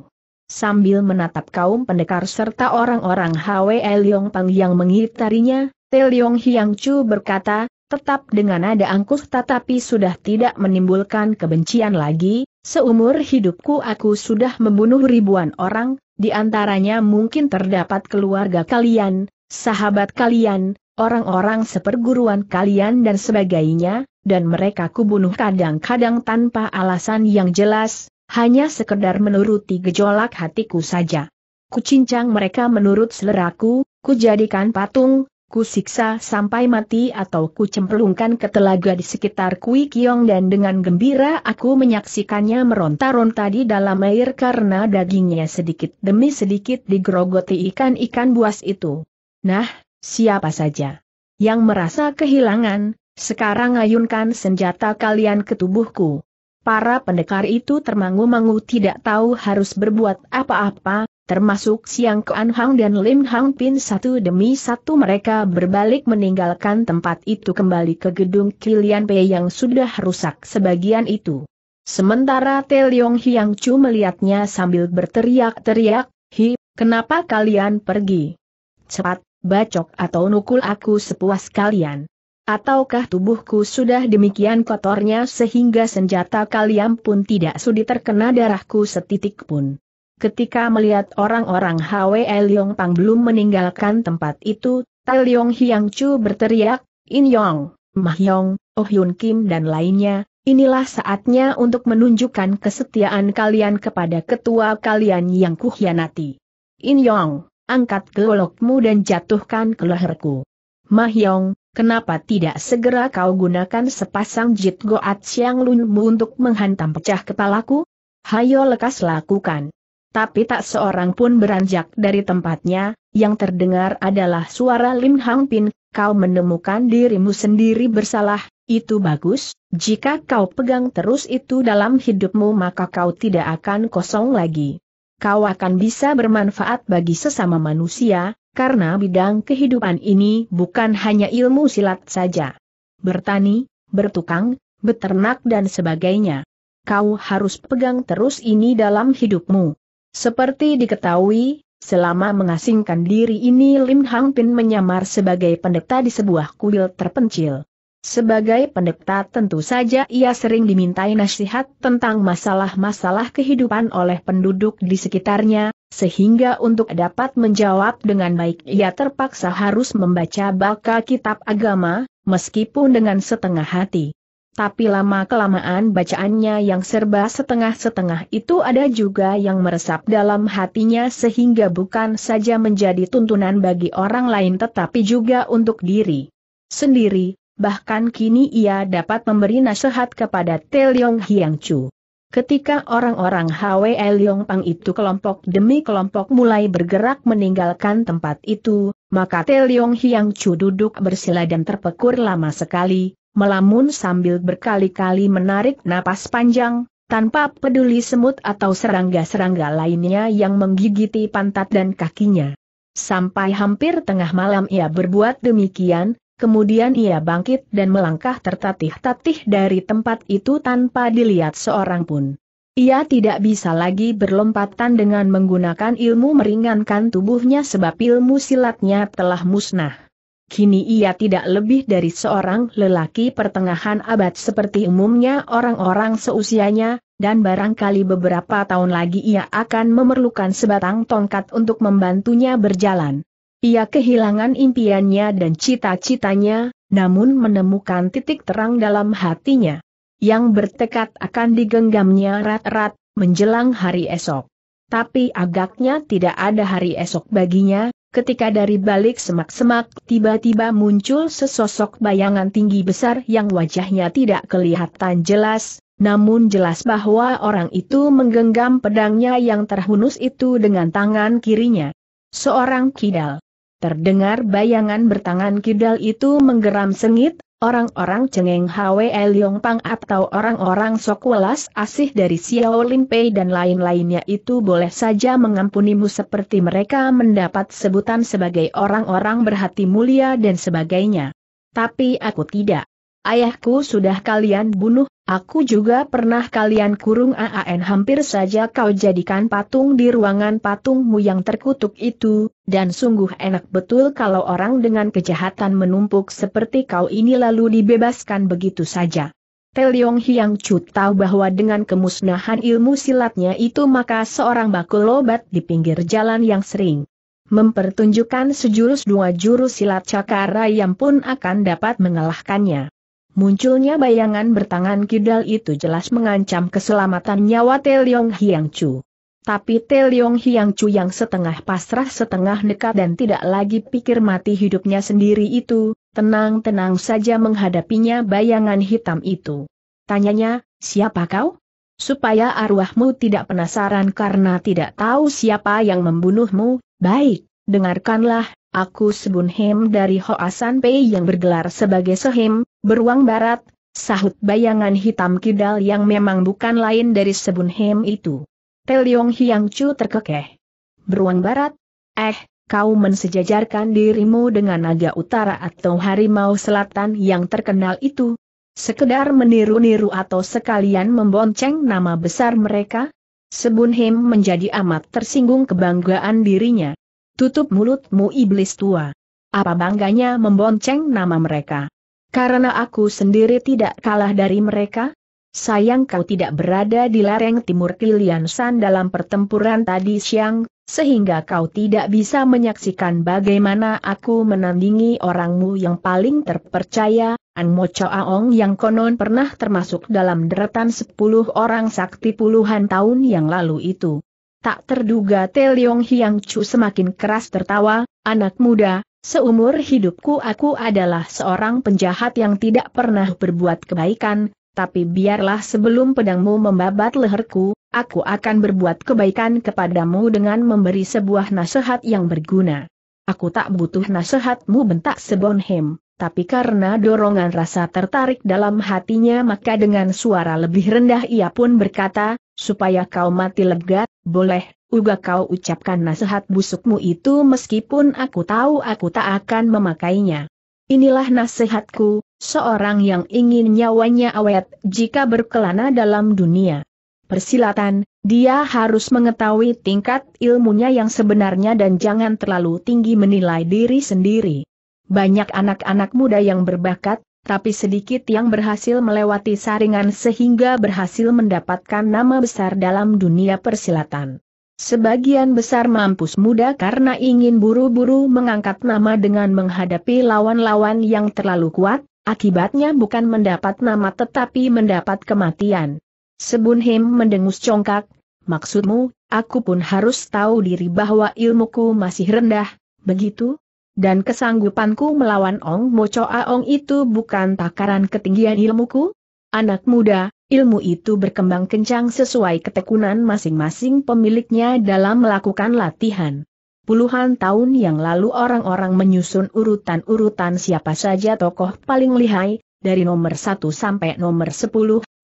Sambil menatap kaum pendekar serta orang-orang Hwe Leong Pang yang mengitarinya, Te Leong Hiang Chu berkata, tetap dengan nada angkuh tetapi sudah tidak menimbulkan kebencian lagi, seumur hidupku aku sudah membunuh ribuan orang, di antaranya mungkin terdapat keluarga kalian, sahabat kalian, orang-orang seperguruan kalian dan sebagainya, dan mereka kubunuh kadang-kadang tanpa alasan yang jelas, hanya sekedar menuruti gejolak hatiku saja. Kucincang mereka menurut seleraku, kujadikan patung, ku siksa sampai mati atau ku cemplungkan ke telaga di sekitar Kui Kiong dan dengan gembira aku menyaksikannya meronta-ronta di dalam air karena dagingnya sedikit demi sedikit digerogoti ikan-ikan buas itu. Nah, siapa saja yang merasa kehilangan, sekarang ayunkan senjata kalian ke tubuhku. Para pendekar itu termangu-mangu tidak tahu harus berbuat apa-apa, termasuk Siang Kuan Hang dan Lim Hang Pin satu demi satu mereka berbalik meninggalkan tempat itu kembali ke gedung Kilian Pei yang sudah rusak sebagian itu. Sementara Te Leong Hiang Chu melihatnya sambil berteriak-teriak, Hi, kenapa kalian pergi? Cepat, bacok atau nukul aku sepuas kalian. Ataukah tubuhku sudah demikian kotornya sehingga senjata kalian pun tidak sudi terkena darahku setitik pun? Ketika melihat orang-orang Hwe Liong Pang belum meninggalkan tempat itu, Tai Liong Hiang Chu berteriak, In Yong, Mah Yong, Oh Yun Kim dan lainnya, inilah saatnya untuk menunjukkan kesetiaan kalian kepada ketua kalian yang kuhianati. In Yong, angkat golokmu dan jatuhkan ke leherku. Mah Yong, kenapa tidak segera kau gunakan sepasang jit goat siang lunmu untuk menghantam pecah kepalaku? Hayo lekas lakukan tapi tak seorang pun beranjak dari tempatnya, yang terdengar adalah suara Lim Hang Pin, kau menemukan dirimu sendiri bersalah, itu bagus, jika kau pegang terus itu dalam hidupmu maka kau tidak akan kosong lagi. Kau akan bisa bermanfaat bagi sesama manusia, karena bidang kehidupan ini bukan hanya ilmu silat saja. Bertani, bertukang, beternak dan sebagainya. Kau harus pegang terus ini dalam hidupmu. Seperti diketahui, selama mengasingkan diri ini Lim Hang Pin menyamar sebagai pendeta di sebuah kuil terpencil. Sebagai pendeta tentu saja ia sering dimintai nasihat tentang masalah-masalah kehidupan oleh penduduk di sekitarnya, sehingga untuk dapat menjawab dengan baik ia terpaksa harus membaca baka kitab agama, meskipun dengan setengah hati. Tapi lama-kelamaan bacaannya yang serba setengah-setengah itu ada juga yang meresap dalam hatinya sehingga bukan saja menjadi tuntunan bagi orang lain tetapi juga untuk diri sendiri, bahkan kini ia dapat memberi nasihat kepada Te Leong Hiang Chu. Ketika orang-orang Hwe Leong Pang itu kelompok demi kelompok mulai bergerak meninggalkan tempat itu, maka Te Leong Hiang Chu duduk bersila dan terpekur lama sekali, melamun sambil berkali-kali menarik napas panjang, tanpa peduli semut atau serangga-serangga lainnya yang menggigiti pantat dan kakinya. Sampai hampir tengah malam ia berbuat demikian, kemudian ia bangkit dan melangkah tertatih-tatih dari tempat itu tanpa dilihat seorang pun. Ia tidak bisa lagi berlompatan dengan menggunakan ilmu meringankan tubuhnya sebab ilmu silatnya telah musnah kini ia tidak lebih dari seorang lelaki pertengahan abad seperti umumnya orang-orang seusianya, dan barangkali beberapa tahun lagi ia akan memerlukan sebatang tongkat untuk membantunya berjalan. Ia kehilangan impiannya dan cita-citanya, namun menemukan titik terang dalam hatinya. Yang bertekad akan digenggamnya rat-rat, menjelang hari esok. Tapi agaknya tidak ada hari esok baginya, ketika dari balik semak-semak tiba-tiba muncul sesosok bayangan tinggi besar yang wajahnya tidak kelihatan jelas, namun jelas bahwa orang itu menggenggam pedangnya yang terhunus itu dengan tangan kirinya. Seorang kidal. Terdengar bayangan bertangan kidal itu menggeram sengit, Orang-orang cengeng Hwe Yong Pang atau orang-orang sok asih dari Xiao Lin Pei dan lain-lainnya itu boleh saja mengampunimu seperti mereka mendapat sebutan sebagai orang-orang berhati mulia dan sebagainya. Tapi aku tidak. Ayahku sudah kalian bunuh, aku juga pernah kalian kurung AAN hampir saja kau jadikan patung di ruangan patungmu yang terkutuk itu, dan sungguh enak betul kalau orang dengan kejahatan menumpuk seperti kau ini lalu dibebaskan begitu saja. Teliong Hiang Chu tahu bahwa dengan kemusnahan ilmu silatnya itu maka seorang bakul lobat di pinggir jalan yang sering mempertunjukkan sejurus dua jurus silat cakara yang pun akan dapat mengalahkannya. Munculnya bayangan bertangan kidal itu jelas mengancam keselamatan nyawa Teliong Hiang Chu. Tapi Teliong Hiang Chu yang setengah pasrah setengah nekat dan tidak lagi pikir mati hidupnya sendiri itu, tenang-tenang saja menghadapinya bayangan hitam itu. Tanyanya, siapa kau? Supaya arwahmu tidak penasaran karena tidak tahu siapa yang membunuhmu, baik, dengarkanlah, Aku Sebun Hem dari Hoasan Pei yang bergelar sebagai Sehem, beruang barat, sahut bayangan hitam kidal yang memang bukan lain dari Sebun Hem itu. Teliong Hiang Chu terkekeh. Beruang barat? Eh, kau mensejajarkan dirimu dengan naga utara atau harimau selatan yang terkenal itu? Sekedar meniru-niru atau sekalian membonceng nama besar mereka? Sebun Hem menjadi amat tersinggung kebanggaan dirinya. Tutup mulutmu iblis tua. Apa bangganya membonceng nama mereka? Karena aku sendiri tidak kalah dari mereka? Sayang kau tidak berada di lereng timur Kilian San dalam pertempuran tadi siang, sehingga kau tidak bisa menyaksikan bagaimana aku menandingi orangmu yang paling terpercaya, Anmo Aong yang konon pernah termasuk dalam deretan sepuluh orang sakti puluhan tahun yang lalu itu. Tak terduga Teliong Hiang Chu semakin keras tertawa, anak muda, seumur hidupku aku adalah seorang penjahat yang tidak pernah berbuat kebaikan, tapi biarlah sebelum pedangmu membabat leherku, aku akan berbuat kebaikan kepadamu dengan memberi sebuah nasihat yang berguna. Aku tak butuh nasihatmu bentak Sebonhem tapi karena dorongan rasa tertarik dalam hatinya maka dengan suara lebih rendah ia pun berkata, supaya kau mati lega, boleh, uga kau ucapkan nasihat busukmu itu meskipun aku tahu aku tak akan memakainya. Inilah nasihatku, seorang yang ingin nyawanya awet jika berkelana dalam dunia persilatan, dia harus mengetahui tingkat ilmunya yang sebenarnya dan jangan terlalu tinggi menilai diri sendiri banyak anak-anak muda yang berbakat, tapi sedikit yang berhasil melewati saringan sehingga berhasil mendapatkan nama besar dalam dunia persilatan. Sebagian besar mampus muda karena ingin buru-buru mengangkat nama dengan menghadapi lawan-lawan yang terlalu kuat, akibatnya bukan mendapat nama tetapi mendapat kematian. Sebunhim mendengus congkak, maksudmu, aku pun harus tahu diri bahwa ilmuku masih rendah, begitu? dan kesanggupanku melawan Ong Mo Choa Ong itu bukan takaran ketinggian ilmuku? Anak muda, ilmu itu berkembang kencang sesuai ketekunan masing-masing pemiliknya dalam melakukan latihan. Puluhan tahun yang lalu orang-orang menyusun urutan-urutan siapa saja tokoh paling lihai, dari nomor 1 sampai nomor 10,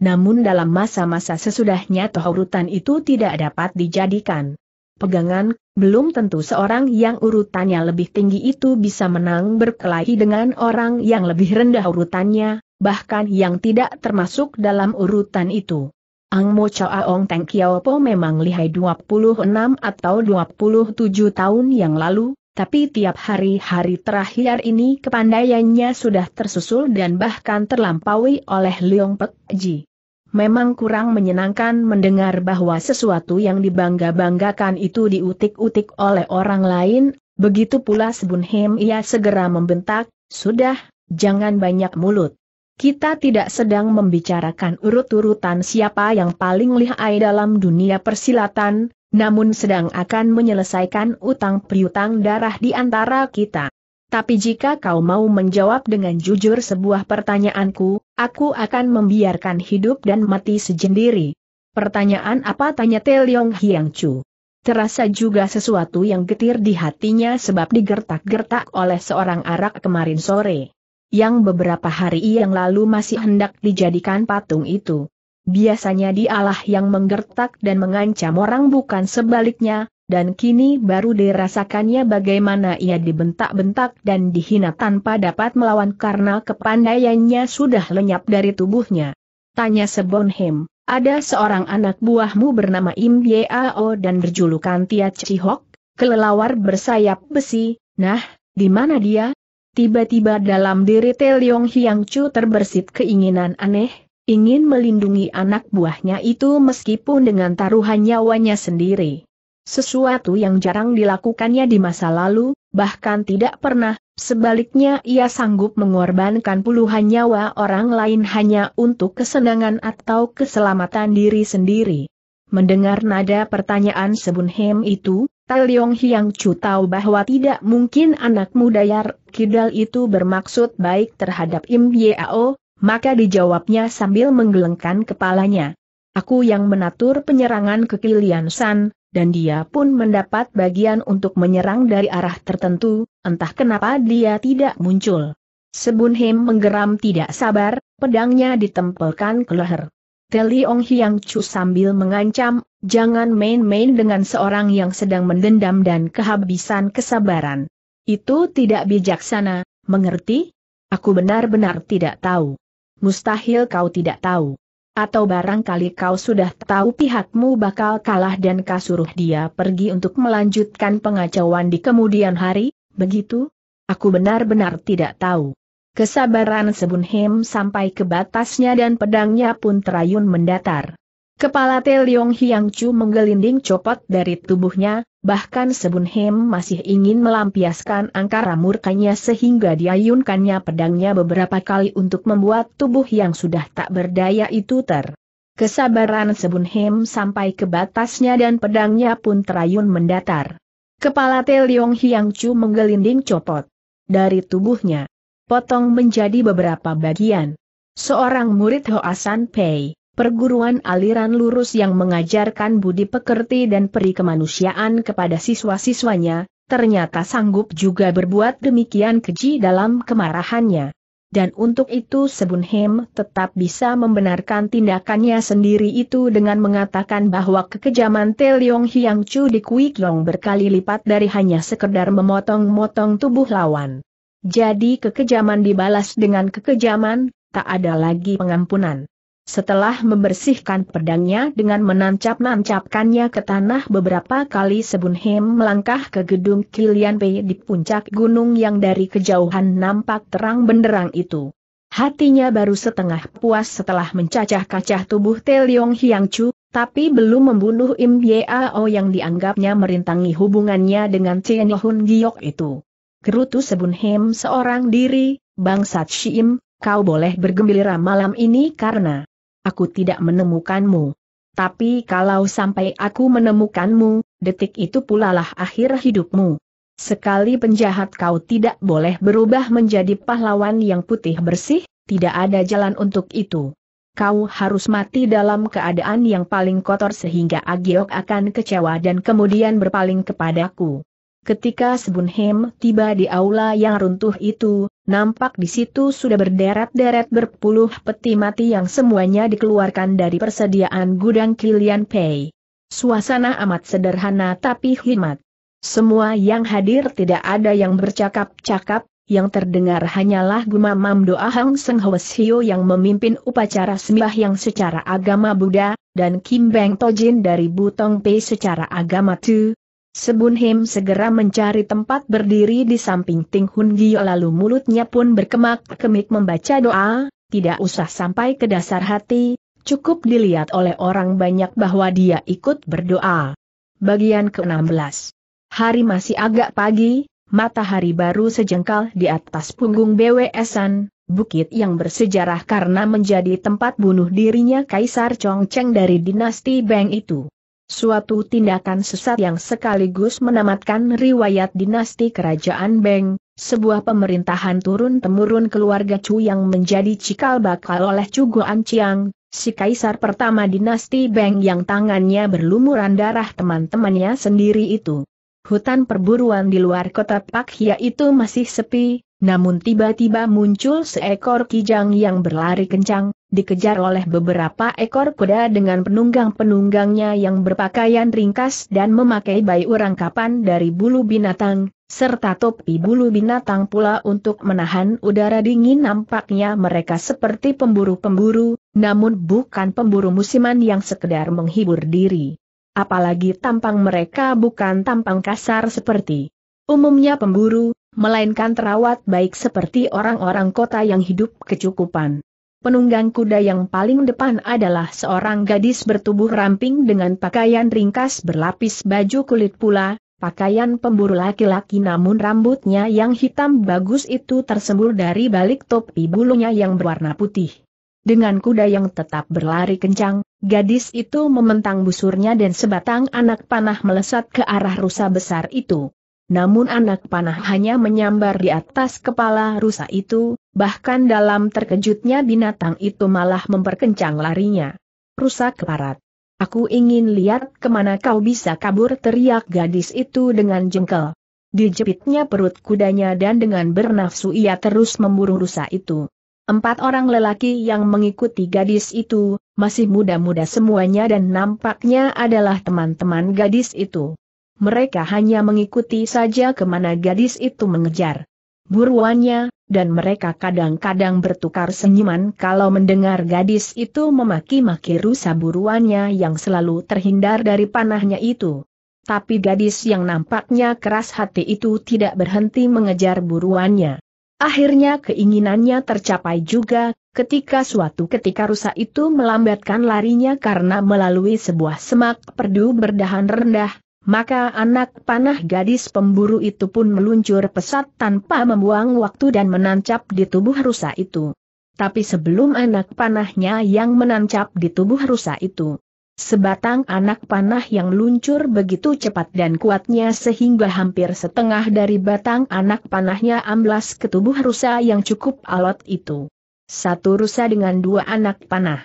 namun dalam masa-masa sesudahnya toh urutan itu tidak dapat dijadikan pegangan, belum tentu seorang yang urutannya lebih tinggi itu bisa menang berkelahi dengan orang yang lebih rendah urutannya, bahkan yang tidak termasuk dalam urutan itu. Ang Mo Chao Aong Teng Kiao Po memang lihai 26 atau 27 tahun yang lalu, tapi tiap hari-hari terakhir ini kepandaiannya sudah tersusul dan bahkan terlampaui oleh Leong Pek Ji. Memang kurang menyenangkan mendengar bahwa sesuatu yang dibangga-banggakan itu diutik-utik oleh orang lain, begitu pula Sebun Hem ia segera membentak, sudah, jangan banyak mulut. Kita tidak sedang membicarakan urut-urutan siapa yang paling lihai dalam dunia persilatan, namun sedang akan menyelesaikan utang piutang darah di antara kita tapi jika kau mau menjawab dengan jujur sebuah pertanyaanku, aku akan membiarkan hidup dan mati sejendiri. Pertanyaan apa tanya Teliong Hiang Chu. Terasa juga sesuatu yang getir di hatinya sebab digertak-gertak oleh seorang arak kemarin sore. Yang beberapa hari yang lalu masih hendak dijadikan patung itu. Biasanya dialah yang menggertak dan mengancam orang bukan sebaliknya, dan kini baru dirasakannya bagaimana ia dibentak-bentak dan dihina tanpa dapat melawan karena kepandaiannya sudah lenyap dari tubuhnya. Tanya Sebonhem, ada seorang anak buahmu bernama Im Yao dan berjulukan Tia Cihok, kelelawar bersayap besi, nah, di mana dia? Tiba-tiba dalam diri Teliong Hyang Chu terbersit keinginan aneh, ingin melindungi anak buahnya itu meskipun dengan taruhan nyawanya sendiri. Sesuatu yang jarang dilakukannya di masa lalu, bahkan tidak pernah, sebaliknya ia sanggup mengorbankan puluhan nyawa orang lain hanya untuk kesenangan atau keselamatan diri sendiri. Mendengar nada pertanyaan Sebun Hem itu, Taliong Hyang Chu tahu bahwa tidak mungkin anak muda Yar Kidal itu bermaksud baik terhadap Im Yao, maka dijawabnya sambil menggelengkan kepalanya. Aku yang menatur penyerangan ke Kilian San, dan dia pun mendapat bagian untuk menyerang dari arah tertentu, entah kenapa dia tidak muncul. Sebun menggeram tidak sabar, pedangnya ditempelkan ke leher. Teli Ong Hiang Chu sambil mengancam, jangan main-main dengan seorang yang sedang mendendam dan kehabisan kesabaran. Itu tidak bijaksana, mengerti? Aku benar-benar tidak tahu. Mustahil kau tidak tahu. Atau barangkali kau sudah tahu pihakmu bakal kalah dan kasuruh dia pergi untuk melanjutkan pengacauan di kemudian hari, begitu? Aku benar-benar tidak tahu. Kesabaran Sebunhem sampai ke batasnya dan pedangnya pun terayun mendatar. Kepala Teliong Hiang Chu menggelinding copot dari tubuhnya, bahkan Sebunhem masih ingin melampiaskan angkara murkanya sehingga diayunkannya pedangnya beberapa kali untuk membuat tubuh yang sudah tak berdaya itu ter. Kesabaran Sebunhem sampai ke batasnya dan pedangnya pun terayun mendatar. Kepala Teliong Hiang Chu menggelinding copot. Dari tubuhnya, potong menjadi beberapa bagian. Seorang murid Hoasan Pei perguruan aliran lurus yang mengajarkan budi pekerti dan peri kemanusiaan kepada siswa-siswanya, ternyata sanggup juga berbuat demikian keji dalam kemarahannya. Dan untuk itu Sebun Hem tetap bisa membenarkan tindakannya sendiri itu dengan mengatakan bahwa kekejaman Te Leong Hiang Chu di Long berkali lipat dari hanya sekedar memotong-motong tubuh lawan. Jadi kekejaman dibalas dengan kekejaman, tak ada lagi pengampunan. Setelah membersihkan pedangnya dengan menancap-nancapkannya ke tanah beberapa kali Sebun Hem melangkah ke gedung Kilian Pei di puncak gunung yang dari kejauhan nampak terang benderang itu. Hatinya baru setengah puas setelah mencacah kacah tubuh Te Leong Hiang Chu, tapi belum membunuh Im Yao yang dianggapnya merintangi hubungannya dengan Chen Hun Giok itu. Gerutu Sebun Hem seorang diri, bangsat Im. kau boleh bergembira malam ini karena aku tidak menemukanmu. Tapi kalau sampai aku menemukanmu, detik itu pulalah akhir hidupmu. Sekali penjahat kau tidak boleh berubah menjadi pahlawan yang putih bersih, tidak ada jalan untuk itu. Kau harus mati dalam keadaan yang paling kotor sehingga Agiok akan kecewa dan kemudian berpaling kepadaku. Ketika Sebunhem tiba di aula yang runtuh itu, Nampak di situ sudah berderet-deret berpuluh peti mati yang semuanya dikeluarkan dari persediaan gudang Kilian Pei. Suasana amat sederhana tapi hikmat. Semua yang hadir tidak ada yang bercakap-cakap, yang terdengar hanyalah gumamam doa Hang Seng Hwasio yang memimpin upacara sembah yang secara agama Buddha, dan Kim Beng Tojin dari Butong Pei secara agama Tu, Sebun Him segera mencari tempat berdiri di samping Ting Hun Gio lalu mulutnya pun berkemak-kemik membaca doa, tidak usah sampai ke dasar hati, cukup dilihat oleh orang banyak bahwa dia ikut berdoa. Bagian ke-16 Hari masih agak pagi, matahari baru sejengkal di atas punggung BWSan, bukit yang bersejarah karena menjadi tempat bunuh dirinya Kaisar Chongcheng dari dinasti Beng itu suatu tindakan sesat yang sekaligus menamatkan riwayat dinasti kerajaan Beng, sebuah pemerintahan turun-temurun keluarga Chu yang menjadi cikal bakal oleh Chu Guan Chiang, si kaisar pertama dinasti Beng yang tangannya berlumuran darah teman-temannya sendiri itu. Hutan perburuan di luar kota Pak Hia itu masih sepi, namun tiba-tiba muncul seekor kijang yang berlari kencang, dikejar oleh beberapa ekor kuda dengan penunggang-penunggangnya yang berpakaian ringkas dan memakai bayi orang kapan dari bulu binatang, serta topi bulu binatang pula untuk menahan udara dingin nampaknya mereka seperti pemburu-pemburu, namun bukan pemburu musiman yang sekedar menghibur diri. Apalagi tampang mereka bukan tampang kasar seperti umumnya pemburu, melainkan terawat baik seperti orang-orang kota yang hidup kecukupan. Penunggang kuda yang paling depan adalah seorang gadis bertubuh ramping dengan pakaian ringkas berlapis baju kulit pula, pakaian pemburu laki-laki namun rambutnya yang hitam bagus itu tersembul dari balik topi bulunya yang berwarna putih. Dengan kuda yang tetap berlari kencang, gadis itu mementang busurnya dan sebatang anak panah melesat ke arah rusa besar itu. Namun anak panah hanya menyambar di atas kepala rusa itu, bahkan dalam terkejutnya binatang itu malah memperkencang larinya. Rusa keparat. Aku ingin lihat kemana kau bisa kabur teriak gadis itu dengan jengkel. Dijepitnya perut kudanya dan dengan bernafsu ia terus memburu rusa itu. Empat orang lelaki yang mengikuti gadis itu, masih muda-muda semuanya dan nampaknya adalah teman-teman gadis itu mereka hanya mengikuti saja kemana gadis itu mengejar. Buruannya, dan mereka kadang-kadang bertukar senyuman kalau mendengar gadis itu memaki-maki rusa buruannya yang selalu terhindar dari panahnya itu. Tapi gadis yang nampaknya keras hati itu tidak berhenti mengejar buruannya. Akhirnya keinginannya tercapai juga, ketika suatu ketika rusa itu melambatkan larinya karena melalui sebuah semak perdu berdahan rendah, maka anak panah gadis pemburu itu pun meluncur pesat tanpa membuang waktu dan menancap di tubuh rusa itu. Tapi sebelum anak panahnya yang menancap di tubuh rusa itu, Sebatang anak panah yang luncur begitu cepat dan kuatnya sehingga hampir setengah dari batang anak panahnya amblas ke tubuh rusa yang cukup alot itu. Satu rusa dengan dua anak panah.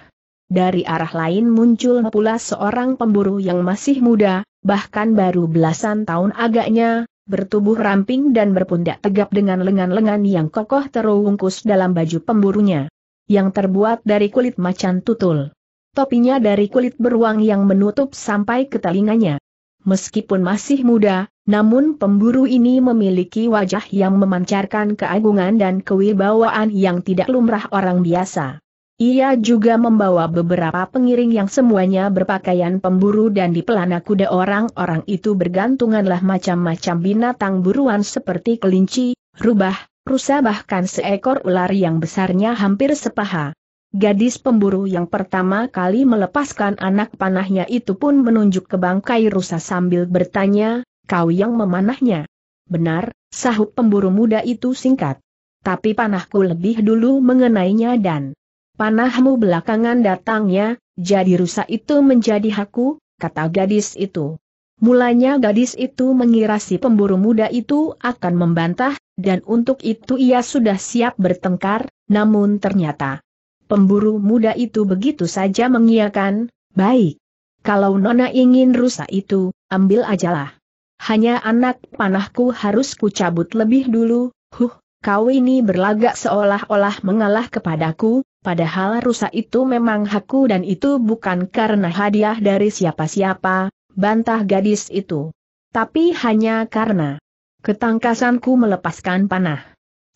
Dari arah lain muncul pula seorang pemburu yang masih muda, bahkan baru belasan tahun agaknya, bertubuh ramping dan berpundak tegap dengan lengan-lengan yang kokoh terungkus dalam baju pemburunya. Yang terbuat dari kulit macan tutul. Topinya dari kulit beruang yang menutup sampai ke telinganya. Meskipun masih muda, namun pemburu ini memiliki wajah yang memancarkan keagungan dan kewibawaan yang tidak lumrah orang biasa. Ia juga membawa beberapa pengiring yang semuanya berpakaian pemburu dan di pelana kuda orang-orang itu bergantunganlah macam-macam binatang buruan seperti kelinci, rubah, rusa bahkan seekor ular yang besarnya hampir sepaha. Gadis pemburu yang pertama kali melepaskan anak panahnya itu pun menunjuk ke bangkai rusa sambil bertanya, kau yang memanahnya. Benar, sahut pemburu muda itu singkat. Tapi panahku lebih dulu mengenainya dan panahmu belakangan datangnya, jadi rusak itu menjadi hakku," kata gadis itu. Mulanya gadis itu mengira si pemburu muda itu akan membantah, dan untuk itu ia sudah siap bertengkar, namun ternyata pemburu muda itu begitu saja mengiakan, baik. Kalau Nona ingin rusak itu, ambil ajalah. Hanya anak panahku harus kucabut lebih dulu, huh, kau ini berlagak seolah-olah mengalah kepadaku, Padahal rusa itu memang hakku dan itu bukan karena hadiah dari siapa-siapa, bantah gadis itu. Tapi hanya karena ketangkasanku melepaskan panah.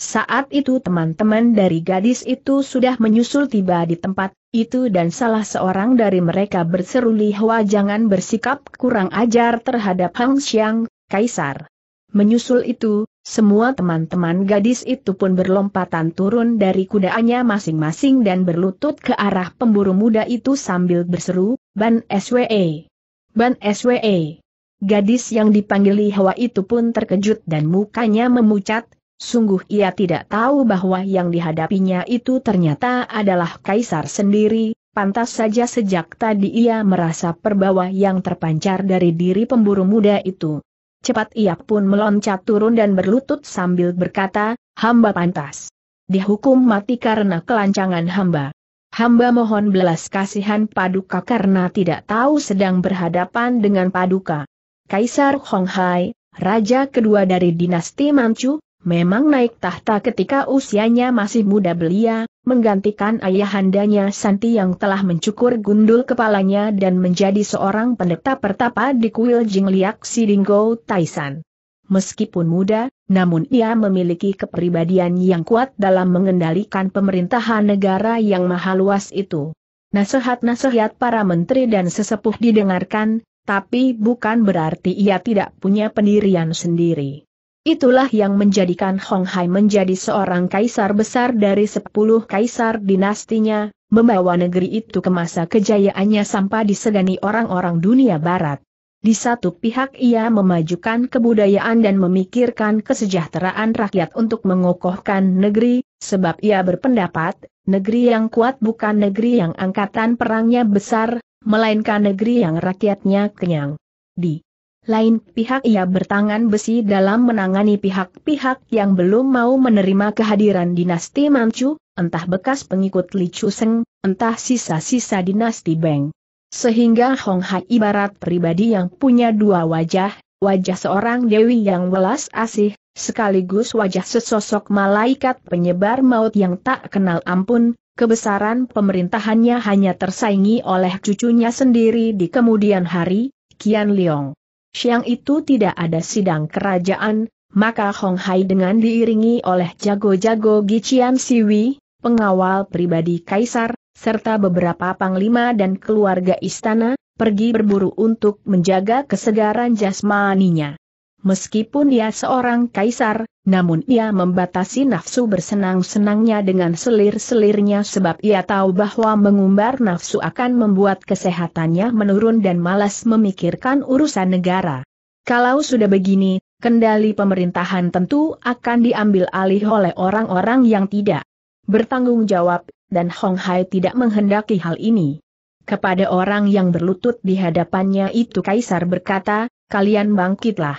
Saat itu teman-teman dari gadis itu sudah menyusul tiba di tempat itu dan salah seorang dari mereka berseru Lihwa jangan bersikap kurang ajar terhadap Hang Xiang, Kaisar. Menyusul itu, semua teman-teman gadis itu pun berlompatan turun dari kudanya masing-masing dan berlutut ke arah pemburu muda itu sambil berseru, Ban SWE! Ban SWE! Gadis yang dipanggil Hawa itu pun terkejut dan mukanya memucat, sungguh ia tidak tahu bahwa yang dihadapinya itu ternyata adalah Kaisar sendiri, pantas saja sejak tadi ia merasa perbawa yang terpancar dari diri pemburu muda itu cepat ia pun meloncat turun dan berlutut sambil berkata, hamba pantas. Dihukum mati karena kelancangan hamba. Hamba mohon belas kasihan Paduka karena tidak tahu sedang berhadapan dengan Paduka. Kaisar Honghai, raja kedua dari dinasti Manchu, memang naik tahta ketika usianya masih muda belia, menggantikan ayahandanya Santi yang telah mencukur gundul kepalanya dan menjadi seorang pendeta pertapa di kuil Jingliak Sidinggo Taisan. Meskipun muda, namun ia memiliki kepribadian yang kuat dalam mengendalikan pemerintahan negara yang maha luas itu. Nasihat-nasihat para menteri dan sesepuh didengarkan, tapi bukan berarti ia tidak punya pendirian sendiri. Itulah yang menjadikan Hong Hai menjadi seorang kaisar besar dari sepuluh kaisar dinastinya, membawa negeri itu ke masa kejayaannya sampai disegani orang-orang dunia barat. Di satu pihak ia memajukan kebudayaan dan memikirkan kesejahteraan rakyat untuk mengokohkan negeri, sebab ia berpendapat, negeri yang kuat bukan negeri yang angkatan perangnya besar, melainkan negeri yang rakyatnya kenyang. Di lain pihak ia bertangan besi dalam menangani pihak-pihak yang belum mau menerima kehadiran dinasti Manchu, entah bekas pengikut Li Seng, entah sisa-sisa dinasti Beng. Sehingga Hong Hai ibarat pribadi yang punya dua wajah, wajah seorang dewi yang welas asih, sekaligus wajah sesosok malaikat penyebar maut yang tak kenal ampun, kebesaran pemerintahannya hanya tersaingi oleh cucunya sendiri di kemudian hari, Qian Liong siang itu tidak ada sidang kerajaan, maka Hong Hai dengan diiringi oleh jago-jago Gichian Siwi, pengawal pribadi kaisar, serta beberapa panglima dan keluarga istana, pergi berburu untuk menjaga kesegaran jasmaninya. Meskipun dia seorang kaisar, namun ia membatasi nafsu bersenang-senangnya dengan selir-selirnya sebab ia tahu bahwa mengumbar nafsu akan membuat kesehatannya menurun dan malas memikirkan urusan negara. Kalau sudah begini, kendali pemerintahan tentu akan diambil alih oleh orang-orang yang tidak bertanggung jawab, dan Hong Hai tidak menghendaki hal ini. Kepada orang yang berlutut di hadapannya itu kaisar berkata, kalian bangkitlah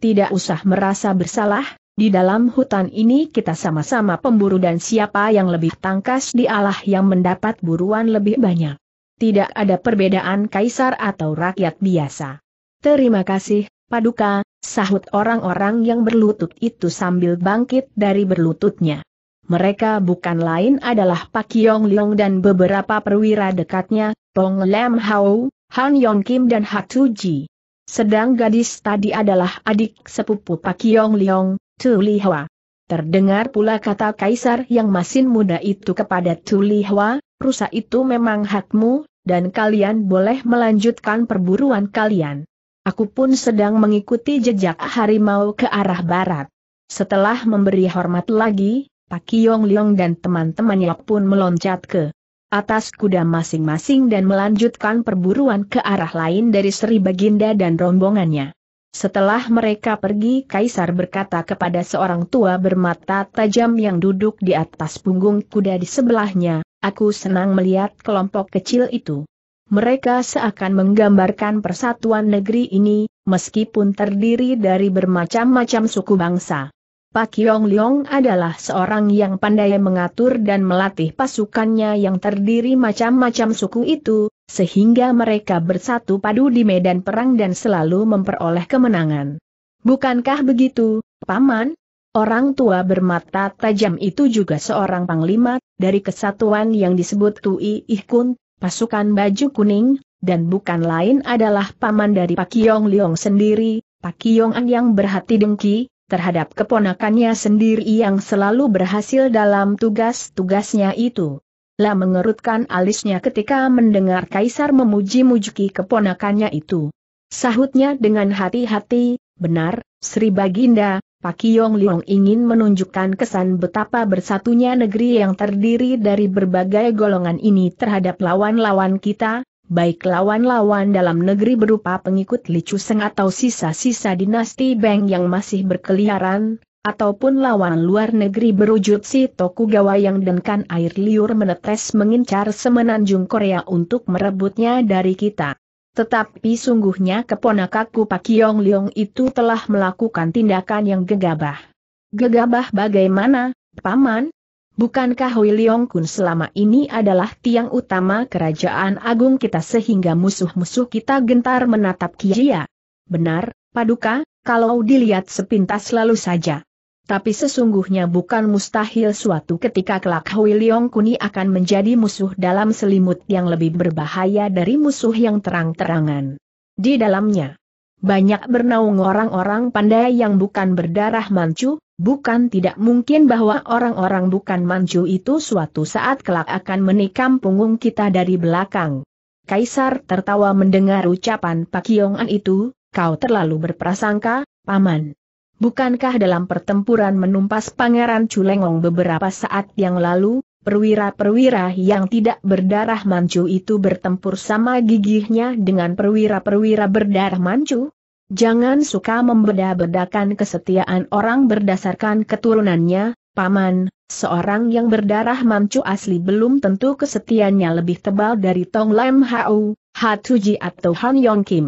tidak usah merasa bersalah, di dalam hutan ini kita sama-sama pemburu dan siapa yang lebih tangkas dialah yang mendapat buruan lebih banyak. Tidak ada perbedaan kaisar atau rakyat biasa. Terima kasih, Paduka, sahut orang-orang yang berlutut itu sambil bangkit dari berlututnya. Mereka bukan lain adalah Pak Yong Leong dan beberapa perwira dekatnya, Tong Lam Hao, Han Yong Kim dan Hatu Ji. Sedang gadis tadi adalah adik sepupu Pak Yong Leong, Tu Li Hua. Terdengar pula kata kaisar yang masih muda itu kepada Tu Li Hua, rusa itu memang hakmu, dan kalian boleh melanjutkan perburuan kalian. Aku pun sedang mengikuti jejak harimau ke arah barat. Setelah memberi hormat lagi, Pak Yong Leong dan teman-temannya pun meloncat ke atas kuda masing-masing dan melanjutkan perburuan ke arah lain dari Sri Baginda dan rombongannya. Setelah mereka pergi Kaisar berkata kepada seorang tua bermata tajam yang duduk di atas punggung kuda di sebelahnya, aku senang melihat kelompok kecil itu. Mereka seakan menggambarkan persatuan negeri ini, meskipun terdiri dari bermacam-macam suku bangsa. Pak Yong Leong adalah seorang yang pandai mengatur dan melatih pasukannya yang terdiri macam-macam suku itu, sehingga mereka bersatu padu di medan perang dan selalu memperoleh kemenangan. Bukankah begitu, Paman? Orang tua bermata tajam itu juga seorang panglima, dari kesatuan yang disebut Tui Ihkun, pasukan baju kuning, dan bukan lain adalah paman dari Pak Yong Leong sendiri, Pak Yong An yang berhati dengki, terhadap keponakannya sendiri yang selalu berhasil dalam tugas-tugasnya itu. lah mengerutkan alisnya ketika mendengar Kaisar memuji-mujuki keponakannya itu. Sahutnya dengan hati-hati, benar, Sri Baginda, Pak Yong Liong ingin menunjukkan kesan betapa bersatunya negeri yang terdiri dari berbagai golongan ini terhadap lawan-lawan kita, baik lawan-lawan dalam negeri berupa pengikut Licu Chuseng atau sisa-sisa dinasti Beng yang masih berkeliaran, ataupun lawan luar negeri berwujud si Tokugawa yang dengan kan air liur menetes mengincar semenanjung Korea untuk merebutnya dari kita. Tetapi sungguhnya keponakaku Pak Yong Leong itu telah melakukan tindakan yang gegabah. Gegabah bagaimana, Paman? Bukankah Hui Leong Kun selama ini adalah tiang utama kerajaan agung kita sehingga musuh-musuh kita gentar menatap Kijia? Benar, Paduka, kalau dilihat sepintas lalu saja. Tapi sesungguhnya bukan mustahil suatu ketika kelak Hui Leong Kuni akan menjadi musuh dalam selimut yang lebih berbahaya dari musuh yang terang-terangan. Di dalamnya, banyak bernaung orang-orang pandai yang bukan berdarah mancu, Bukan tidak mungkin bahwa orang-orang bukan Manju itu suatu saat kelak akan menikam punggung kita dari belakang. Kaisar tertawa mendengar ucapan Pak Yongan itu, kau terlalu berprasangka, Paman. Bukankah dalam pertempuran menumpas Pangeran Culengong beberapa saat yang lalu, perwira-perwira yang tidak berdarah Manju itu bertempur sama gigihnya dengan perwira-perwira berdarah Manju? Jangan suka membeda-bedakan kesetiaan orang berdasarkan keturunannya, Paman, seorang yang berdarah mancu asli belum tentu kesetiaannya lebih tebal dari Tong Lam Hau, Hatuji atau Han Yong Kim.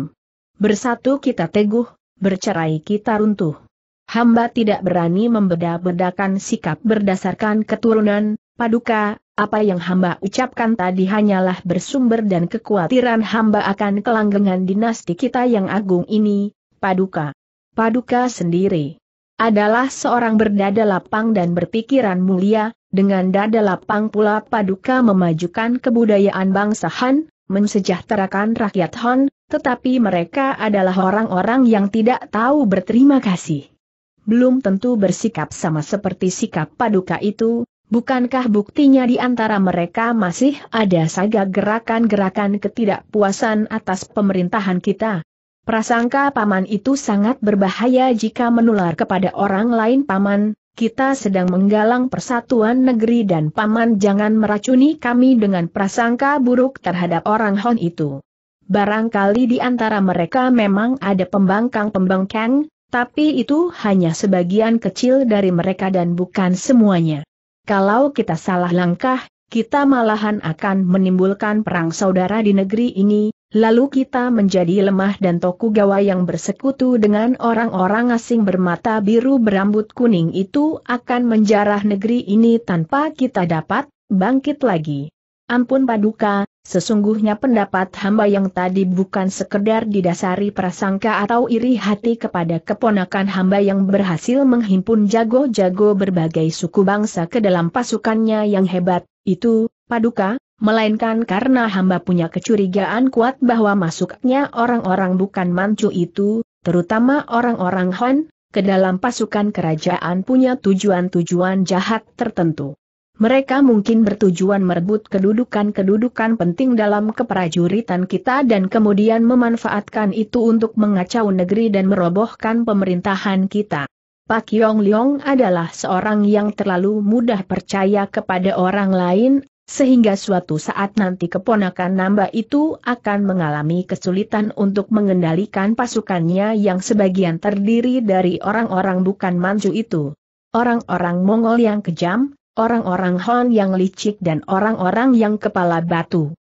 Bersatu kita teguh, bercerai kita runtuh. Hamba tidak berani membeda-bedakan sikap berdasarkan keturunan, Paduka, apa yang hamba ucapkan tadi hanyalah bersumber dan kekhawatiran hamba akan kelanggengan dinasti kita yang agung ini, Paduka. Paduka sendiri adalah seorang berdada lapang dan berpikiran mulia, dengan dada lapang pula Paduka memajukan kebudayaan bangsa Han, mensejahterakan rakyat Han, tetapi mereka adalah orang-orang yang tidak tahu berterima kasih. Belum tentu bersikap sama seperti sikap Paduka itu, Bukankah buktinya di antara mereka masih ada saga gerakan-gerakan ketidakpuasan atas pemerintahan kita? Prasangka paman itu sangat berbahaya jika menular kepada orang lain paman, kita sedang menggalang persatuan negeri dan paman jangan meracuni kami dengan prasangka buruk terhadap orang Hon itu. Barangkali di antara mereka memang ada pembangkang-pembangkang, tapi itu hanya sebagian kecil dari mereka dan bukan semuanya. Kalau kita salah langkah, kita malahan akan menimbulkan perang saudara di negeri ini, lalu kita menjadi lemah dan Tokugawa yang bersekutu dengan orang-orang asing bermata biru berambut kuning itu akan menjarah negeri ini tanpa kita dapat bangkit lagi. Ampun paduka, Sesungguhnya pendapat hamba yang tadi bukan sekedar didasari prasangka atau iri hati kepada keponakan hamba yang berhasil menghimpun jago-jago berbagai suku bangsa ke dalam pasukannya yang hebat, itu, paduka, melainkan karena hamba punya kecurigaan kuat bahwa masuknya orang-orang bukan mancu itu, terutama orang-orang Han, ke dalam pasukan kerajaan punya tujuan-tujuan jahat tertentu. Mereka mungkin bertujuan merebut kedudukan-kedudukan penting dalam keprajuritan kita dan kemudian memanfaatkan itu untuk mengacau negeri dan merobohkan pemerintahan kita. Pak Yong Leong adalah seorang yang terlalu mudah percaya kepada orang lain, sehingga suatu saat nanti keponakan Namba itu akan mengalami kesulitan untuk mengendalikan pasukannya yang sebagian terdiri dari orang-orang bukan Manju itu. Orang-orang Mongol yang kejam, orang-orang Hon yang licik dan orang-orang yang kepala batu.